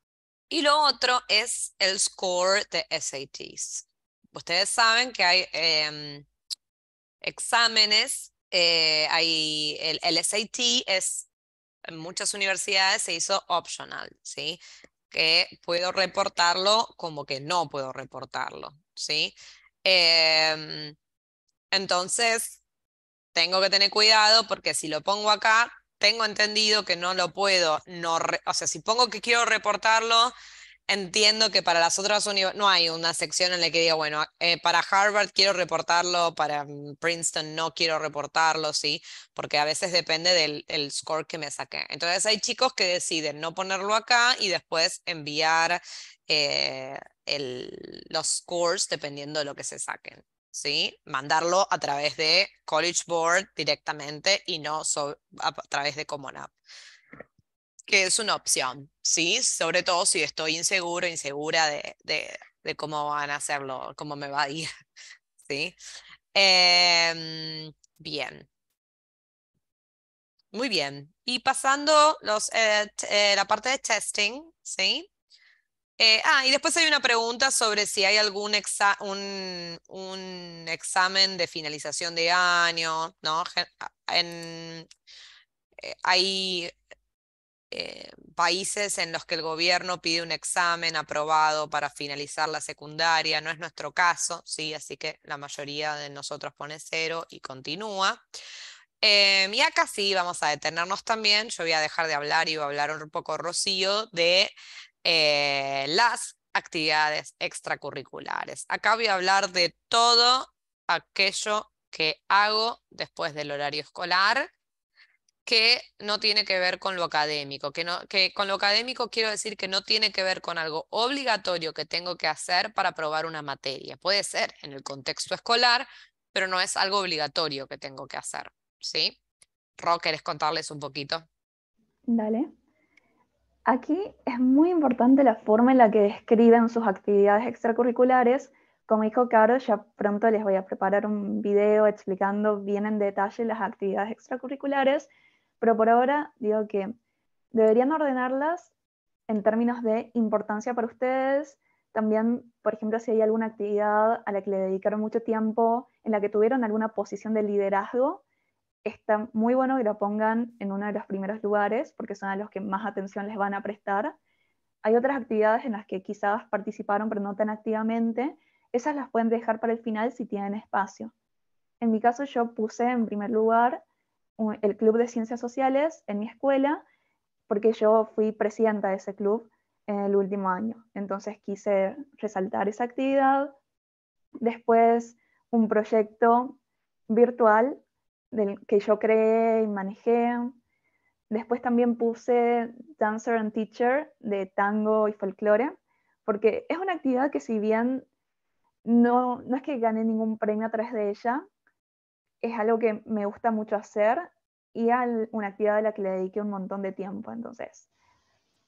Y lo otro es el score de SATs. Ustedes saben que hay em, exámenes, eh, hay el, SAT es en muchas universidades se hizo optional, ¿sí? Que puedo reportarlo como que no puedo reportarlo, ¿sí? Em, entonces, tengo que tener cuidado porque si lo pongo acá, tengo entendido que no lo puedo, no o sea, si pongo que quiero reportarlo, Entiendo que para las otras universidades no hay una sección en la que diga, bueno, eh, para Harvard quiero reportarlo, para mm, Princeton no quiero reportarlo, ¿sí? Porque a veces depende del score que me saqué. Entonces hay chicos que deciden no ponerlo acá y después enviar eh, los scores dependiendo de lo que se saquen, ¿sí? Mandarlo a través de College Board directamente y no a través de Common App que es una opción, ¿sí? Sobre todo si estoy inseguro, insegura de, cómo van a hacerlo, cómo me va a ir, ¿sí? Em, bien. Muy bien. Y pasando los, eh, eh, la parte de testing, ¿sí? Eh, ah, y después hay una pregunta sobre si hay algún un, examen de finalización de año, ¿no? hay eh, países en los que el gobierno pide un examen aprobado para finalizar la secundaria, no es nuestro caso, ¿sí? así que la mayoría de nosotros pone cero y continúa. Eh, y acá sí vamos a detenernos también, yo voy a dejar de hablar y voy a hablar un poco, Rocío, de eh, las actividades extracurriculares. Acá voy a hablar de todo aquello que hago después del horario escolar que no tiene que ver con lo académico, que, no, que con lo académico quiero decir que no tiene que ver con algo obligatorio que tengo que hacer para aprobar una materia. Puede ser en el contexto escolar, pero no es algo obligatorio que tengo que hacer, ¿sí? Ro, ¿querés contarles un poquito? Dale. Aquí es muy importante la forma en la que describen sus actividades extracurriculares. Como dijo Caro, ya pronto les voy a preparar un video explicando bien en detalle las actividades extracurriculares, pero por ahora digo que deberían ordenarlas en términos de importancia para ustedes. También, por ejemplo, si hay alguna actividad a la que le dedicaron mucho tiempo, en la que tuvieron alguna posición de liderazgo, está muy bueno que lo pongan en uno de los primeros lugares, porque son a los que más atención les van a prestar. Hay otras actividades en las que quizás participaron, pero no tan activamente. Esas las pueden dejar para el final si tienen espacio. En mi caso, yo puse en primer lugar el Club de Ciencias Sociales en mi escuela, porque yo fui presidenta de ese club en el último año. Entonces quise resaltar esa actividad. Después un proyecto virtual que yo creé y manejé. Después también puse Dancer and Teacher de tango y folklore porque es una actividad que si bien no, no es que gane ningún premio a través de ella, es algo que me gusta mucho hacer y una actividad a la que le dediqué un montón de tiempo. Entonces,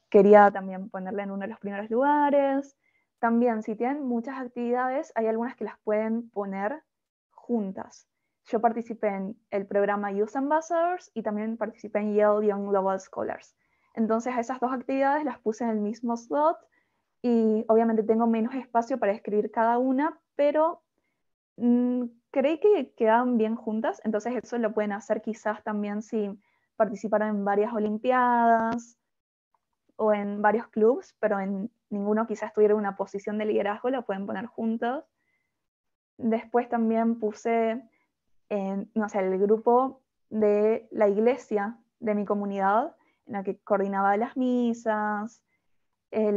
quería también ponerla en uno de los primeros lugares. También, si tienen muchas actividades, hay algunas que las pueden poner juntas. Yo participé en el programa Youth Ambassadors y también participé en Yale Young Global Scholars. Entonces, esas dos actividades las puse en el mismo slot y obviamente tengo menos espacio para escribir cada una, pero Mm, creí que quedaban bien juntas, entonces eso lo pueden hacer quizás también si participaron en varias Olimpiadas o en varios clubes, pero en ninguno quizás tuviera una posición de liderazgo, lo pueden poner juntos. Después también puse, en no sé, el grupo de la iglesia de mi comunidad, en la que coordinaba las misas, eh,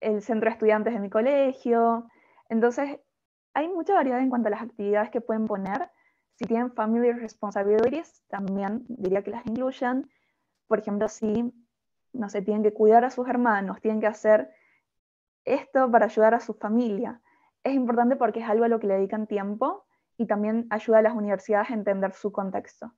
el centro de estudiantes de mi colegio. Entonces hay mucha variedad en cuanto a las actividades que pueden poner. Si tienen family responsibilities, también diría que las incluyan. Por ejemplo, si, no sé, tienen que cuidar a sus hermanos, tienen que hacer esto para ayudar a su familia. Es importante porque es algo a lo que le dedican tiempo y también ayuda a las universidades a entender su contexto.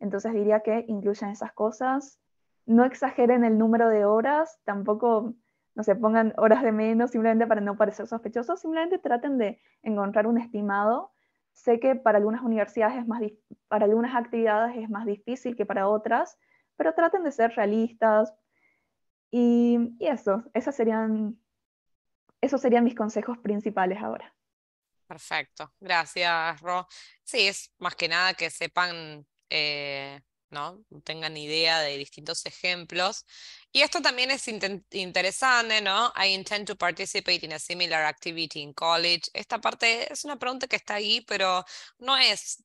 Entonces diría que incluyan esas cosas. No exageren el número de horas, tampoco no se pongan horas de menos simplemente para no parecer sospechosos, simplemente traten de encontrar un estimado. Sé que para algunas universidades es más para algunas actividades es más difícil que para otras, pero traten de ser realistas. Y, eso, esas serían, esos serían mis consejos principales ahora. Perfecto, gracias, Ro. Sí, es más que nada que sepan eh, ¿no? tengan idea de distintos ejemplos. Y esto también es interesante, ¿no? I intend to participate in a similar activity in college. Esta parte es una pregunta que está ahí, pero no es...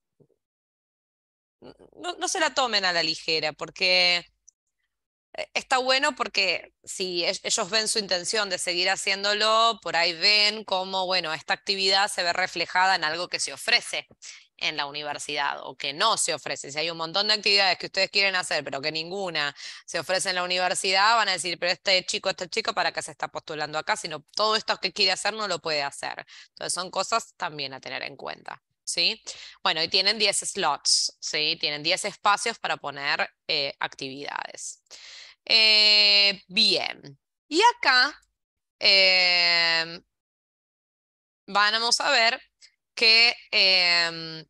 No, no se la tomen a la ligera, porque eh, está bueno porque si e-, ellos ven su intención de seguir haciéndolo, por ahí ven cómo, bueno, esta actividad se ve reflejada en algo que se ofrece en la universidad o que no se ofrece. Si hay un montón de actividades que ustedes quieren hacer, pero que ninguna se ofrece en la universidad, van a decir, pero este chico, este chico, ¿para qué se está postulando acá? Si no, todo esto que quiere hacer no lo puede hacer. Entonces son cosas también a tener en cuenta. ¿Sí? Bueno, y tienen 10 slots, ¿sí? Tienen 10 espacios para poner eh, actividades. Eh, bien. Y acá eh, vamos a ver que eh,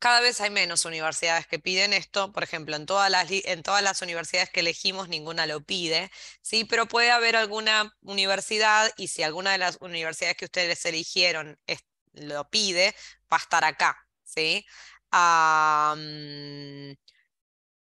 cada vez hay menos universidades que piden esto, por ejemplo, en todas las, en todas las universidades que elegimos ninguna lo pide, ¿sí? pero puede haber alguna universidad y si alguna de las universidades que ustedes eligieron lo pide, va a estar acá. ¿sí? Ah, mm,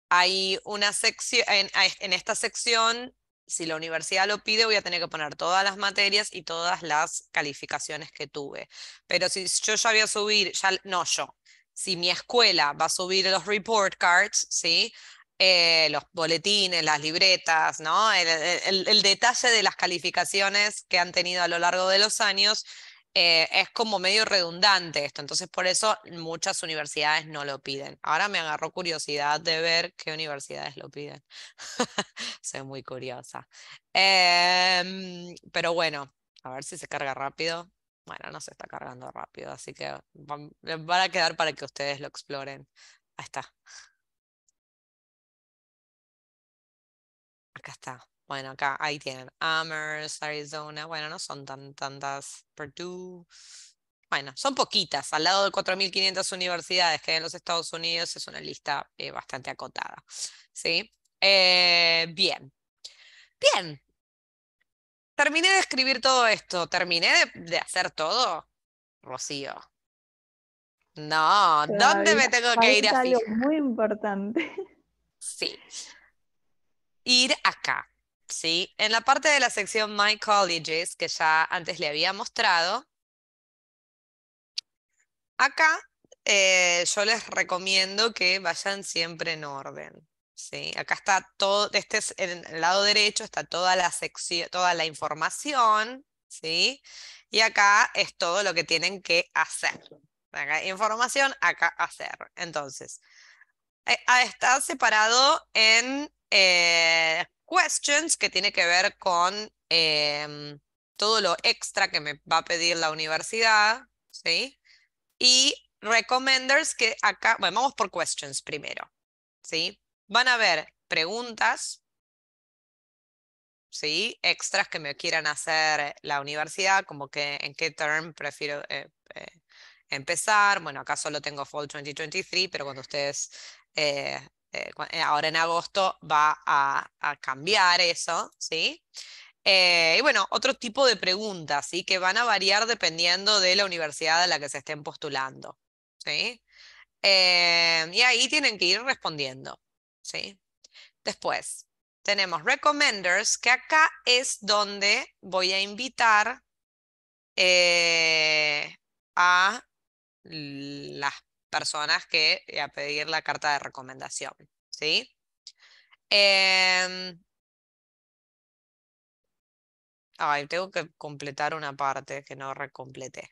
hay una sección, en, esta sección si la universidad lo pide, voy a tener que poner todas las materias y todas las calificaciones que tuve. Pero si yo ya voy a subir, ya, no yo, si mi escuela va a subir los report cards, ¿sí? Eh, los boletines, las libretas, ¿no? El, detalle de las calificaciones que han tenido a lo largo de los años eh, es como medio redundante esto, entonces por eso muchas universidades no lo piden. Ahora me agarró curiosidad de ver qué universidades lo piden. Soy muy curiosa. Em, pero bueno, a ver si se carga rápido. Bueno, no se está cargando rápido, así que van, eh, van a quedar para que ustedes lo exploren. Ahí está. Acá está. Bueno, acá, ahí tienen Amherst, Arizona. Bueno, no son tan, tantas. Purdue. Bueno, son poquitas. Al lado de 4.500 universidades que hay en los Estados Unidos es una lista eh, bastante acotada. ¿Sí? Eh, bien. Bien, terminé de escribir todo esto, terminé de, hacer todo, Rocío. No, ¿dónde me tengo que ir a fijar? Algo muy importante. Sí. Ir acá, ¿sí? En la parte de la sección My Colleges, que ya antes le había mostrado, acá eh, yo les recomiendo que vayan siempre en orden. ¿sí? Acá está todo, este es el lado derecho está toda la sección, toda la información, ¿sí? Y acá es todo lo que tienen que hacer. Acá información, acá hacer. Entonces, eh, ah, está separado en eh, questions, que tiene que ver con em, todo lo extra que me va a pedir la universidad, ¿sí? Y recommenders, que acá, bueno, vamos por questions primero, ¿sí? Van a haber preguntas, ¿sí? Extras que me quieran hacer la universidad, como que en qué term prefiero eh, eh, empezar. Bueno, acá solo tengo Fall 2023, pero cuando ustedes, eh, ahora en agosto, va a, cambiar eso, ¿sí? y bueno, otro tipo de preguntas, ¿sí? que van a variar dependiendo de la universidad a la que se estén postulando. ¿sí? y ahí tienen que ir respondiendo. ¿sí? Después, tenemos recommenders, que acá es donde voy a invitar eh, a las personas que eh, a pedir la carta de recomendación, ¿sí? Em, tengo que completar una parte que no recompleté.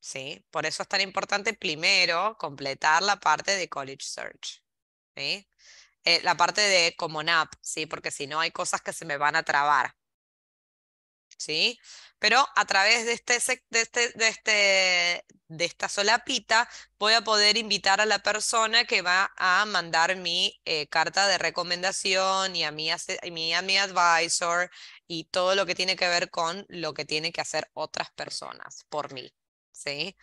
¿Sí? Por eso es tan importante primero completar la parte de College Search. Eh, la parte de como NAP, ¿sí? porque si no hay cosas que se me van a trabar. ¿Sí? Pero a través de, este, este de, este, de, esta solapita voy a poder invitar a la persona que va a mandar mi eh, carta de recomendación y a mi, a mi advisor y todo lo que tiene que ver con lo que tienen que hacer otras personas por mí. ¿sí?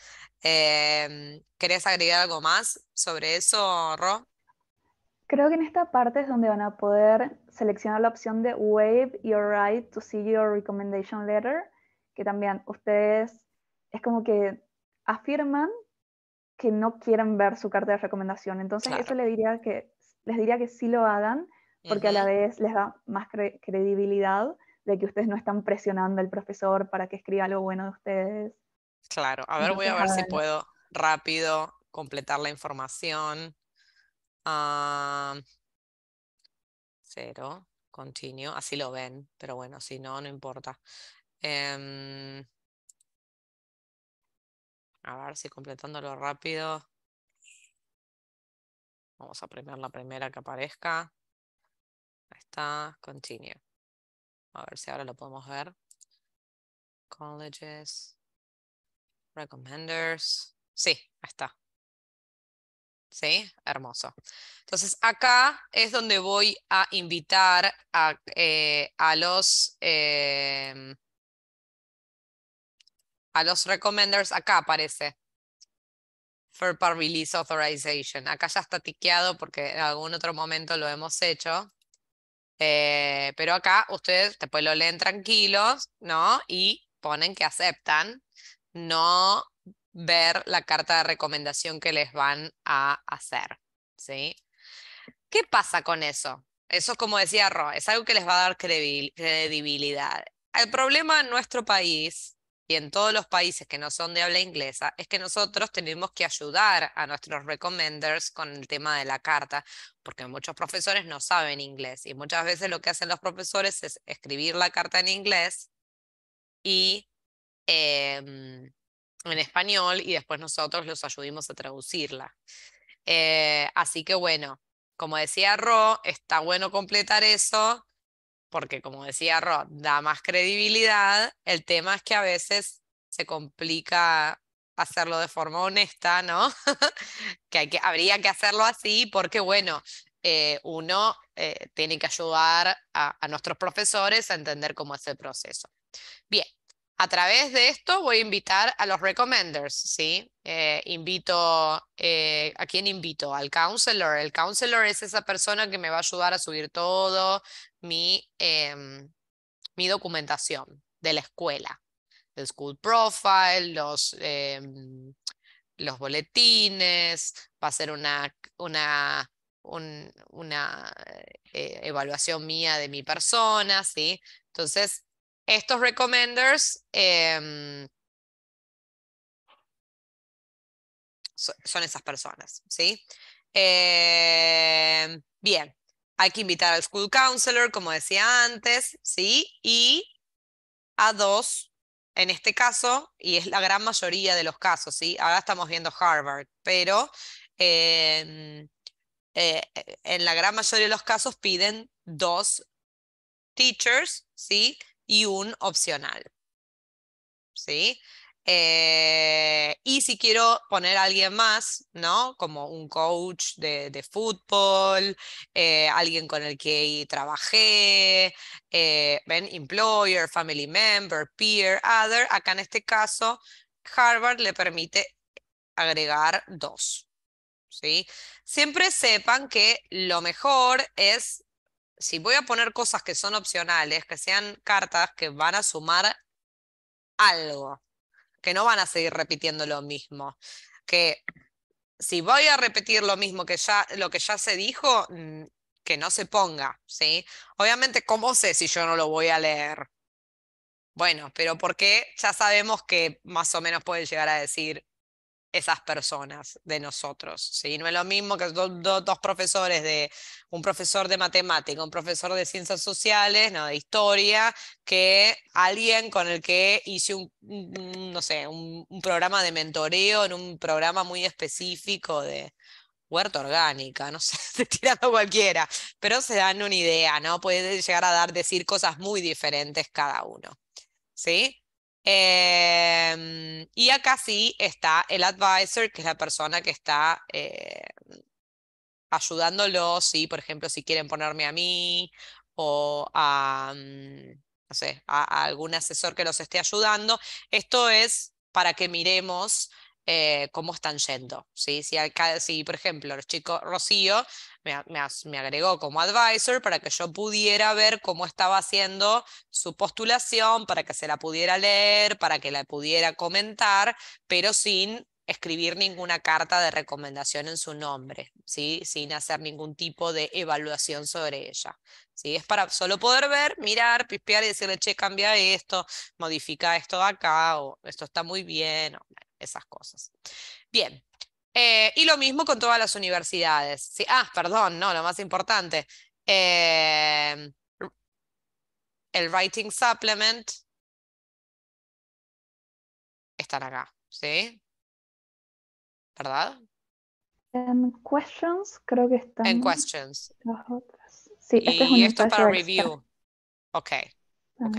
Em, ¿Querés agregar algo más sobre eso, Ro? Creo que en esta parte es donde van a poder seleccionar la opción de Waive Your Right to See Your Recommendation Letter, que también ustedes es como que afirman que no quieren ver su carta de recomendación. Entonces eso les diría, que, les diría que sí lo hagan, porque a la vez les da más credibilidad de que ustedes no están presionando al profesor para que escriba algo bueno de ustedes. Claro, a ver, voy a ver si puedo rápido completar la información. Ah, cero, continue así lo ven, pero bueno, si no, no importa. Em, a ver si completándolo rápido. Vamos a premiar la primera que aparezca. Ahí está, continue. A ver si ahora lo podemos ver. Colleges, recommenders. Sí, ahí está. ¿sí? Hermoso. Entonces, acá es donde voy a invitar a, eh, los... Em, a los recommenders, acá aparece. Third Release Authorization. Acá ya está tiqueado porque en algún otro momento lo hemos hecho. Eh, pero acá ustedes después lo leen tranquilos, ¿no? Y ponen que aceptan. No ver la carta de recomendación que les van a hacer. ¿sí? ¿Qué pasa con eso? Eso, como decía Ro, es algo que les va a dar credibilidad. El problema en nuestro país y en todos los países que no son de habla inglesa es que nosotros tenemos que ayudar a nuestros recommenders con el tema de la carta, porque muchos profesores no saben inglés y muchas veces lo que hacen los profesores es escribir la carta en inglés y em, en español y después nosotros los ayudamos a traducirla. Eh, así que bueno, como decía Ro, está bueno completar eso, porque como decía Ro, da más credibilidad. El tema es que a veces se complica hacerlo de forma honesta, ¿no? que, hay que habría que hacerlo así porque, bueno, eh, uno eh, tiene que ayudar a nuestros profesores a entender cómo es el proceso. Bien, a través de esto voy a invitar a los recommenders, ¿sí? Eh, invito, eh, ¿a quién invito? Al counselor. El counselor es esa persona que me va a ayudar a subir todo mi, em, mi documentación de la escuela. El school profile, los, em, los boletines, va a ser una, una, una eh, evaluación mía de mi persona, ¿sí? Entonces, estos recommenders em, son esas personas, ¿sí? Em, bien, hay que invitar al school counselor, como decía antes, ¿sí? Y a dos, en este caso, y es la gran mayoría de los casos, ¿sí? Ahora estamos viendo Harvard, pero em, eh, eh, en la gran mayoría de los casos piden dos teachers, ¿sí? y un opcional. ¿Sí? Eh, y si quiero poner a alguien más, ¿no? Como un coach de, fútbol, eh, alguien con el que trabajé, eh, Employer, family member, peer, other. Acá en este caso, Harvard le permite agregar dos. ¿sí? Siempre sepan que lo mejor es si voy a poner cosas que son opcionales, que sean cartas que van a sumar algo, que no van a seguir repitiendo lo mismo, que si voy a repetir lo mismo que ya lo que ya se dijo, mm, que no se ponga, ¿sí? Obviamente, ¿cómo sé si yo no lo voy a leer? Bueno, pero porque ya sabemos que más o menos pueden llegar a decir esas personas de nosotros. ¿sí? No es lo mismo que dos profesores, de un profesor de matemática, un profesor de ciencias sociales, no, de historia, que alguien con el que hice un, no sé, un, programa de mentoreo en un programa muy específico de huerta orgánica, no sé, tirando cualquiera, pero se dan una idea, ¿no? Puede llegar a dar, decir cosas muy diferentes cada uno. ¿Sí? Em, y acá sí está el advisor, que es la persona que está eh, ayudándolos, ¿sí? por ejemplo, si quieren ponerme a mí o a, mm, sé, a algún asesor que los esté ayudando. Esto es para que miremos eh, cómo están yendo. ¿sí? Si, por ejemplo, los chicos, Rocío me, agregó como advisor para que yo pudiera ver cómo estaba haciendo su postulación, para que se la pudiera leer, para que la pudiera comentar, pero sin escribir ninguna carta de recomendación en su nombre, ¿sí? sin hacer ningún tipo de evaluación sobre ella. ¿sí? Es para solo poder ver, mirar, pispear y decirle, che, cambia esto, modifica esto acá, o esto está muy bien esas cosas. Bien, eh, y lo mismo con todas las universidades. Sí, ah, perdón, no, lo más importante. Eh, el Writing Supplement están acá, ¿sí? ¿Verdad? En Questions creo que están. En Questions. Sí, este es para review. Ok, ok.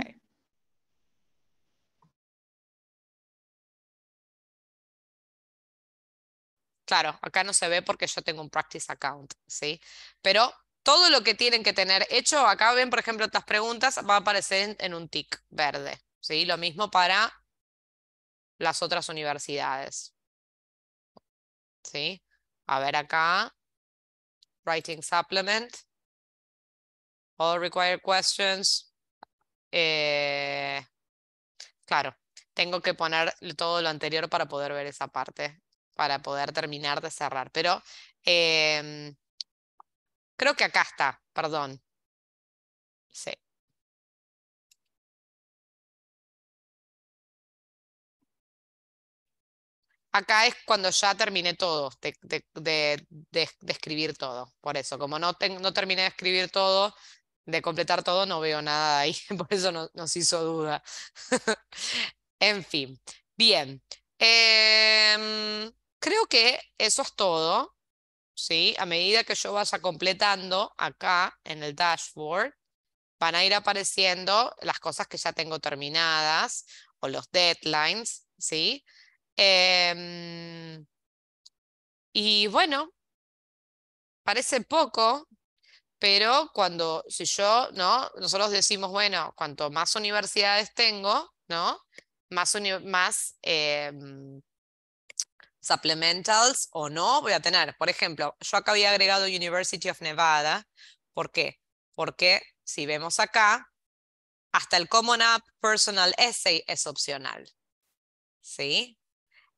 claro, acá no se ve porque yo tengo un practice account, ¿sí? Pero todo lo que tienen que tener hecho, acá ven, por ejemplo, estas preguntas, va a aparecer en, un tick verde, ¿sí? Lo mismo para las otras universidades, ¿sí? A ver acá, writing supplement, all required questions, eh, claro, tengo que poner todo lo anterior para poder ver esa parte para poder terminar de cerrar. Pero em, creo que acá está, perdón. Sí. Acá es cuando ya terminé todo, de, escribir todo. Por eso, como no, terminé de escribir todo, de completar todo, no veo nada ahí. Por eso no, nos hizo duda. en fin, bien. Em, Creo que eso es todo. ¿sí? A medida que yo vaya completando acá en el dashboard, van a ir apareciendo las cosas que ya tengo terminadas o los deadlines. ¿sí? Em, y bueno, parece poco, pero cuando, si yo, ¿no? Nosotros decimos, bueno, cuanto más universidades tengo, ¿no? Más, más em, supplementals o no voy a tener. Por ejemplo, yo acá había agregado University of Nevada. ¿Por qué? Porque si vemos acá, hasta el Common App Personal Essay es opcional. ¿Sí?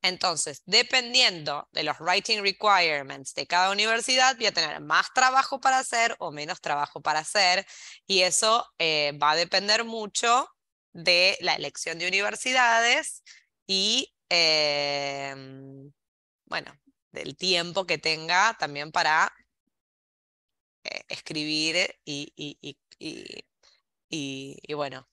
Entonces, dependiendo de los writing requirements de cada universidad, voy a tener más trabajo para hacer o menos trabajo para hacer. Y eso eh, va a depender mucho de la elección de universidades y Em, bueno, del tiempo que tenga también para eh, escribir y, y, bueno,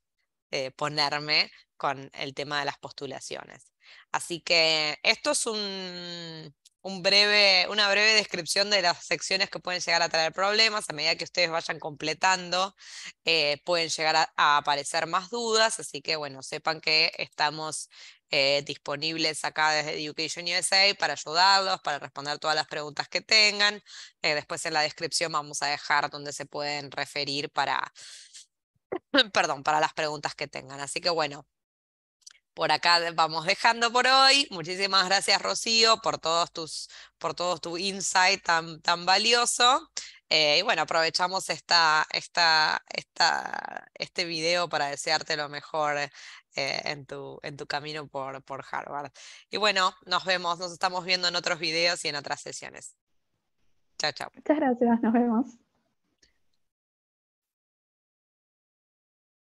eh, ponerme con el tema de las postulaciones. Así que esto es un, breve, una breve descripción de las secciones que pueden llegar a traer problemas. A medida que ustedes vayan completando, eh, pueden llegar a, aparecer más dudas. Así que, bueno, sepan que estamos eh, disponibles acá desde Education USA para ayudarlos, para responder todas las preguntas que tengan. Eh, después en la descripción vamos a dejar donde se pueden referir para, perdón, para las preguntas que tengan. Así que bueno, por acá vamos dejando por hoy. Muchísimas gracias, Rocío, por todos tus, por todos tu insight tan, tan valioso. Eh, y bueno, aprovechamos esta, esta, esta, este video para desearte lo mejor eh, en, tu, camino por, por Harvard. Y bueno, nos vemos, nos estamos viendo en otros videos y en otras sesiones. Chao, chao. Muchas gracias, nos vemos.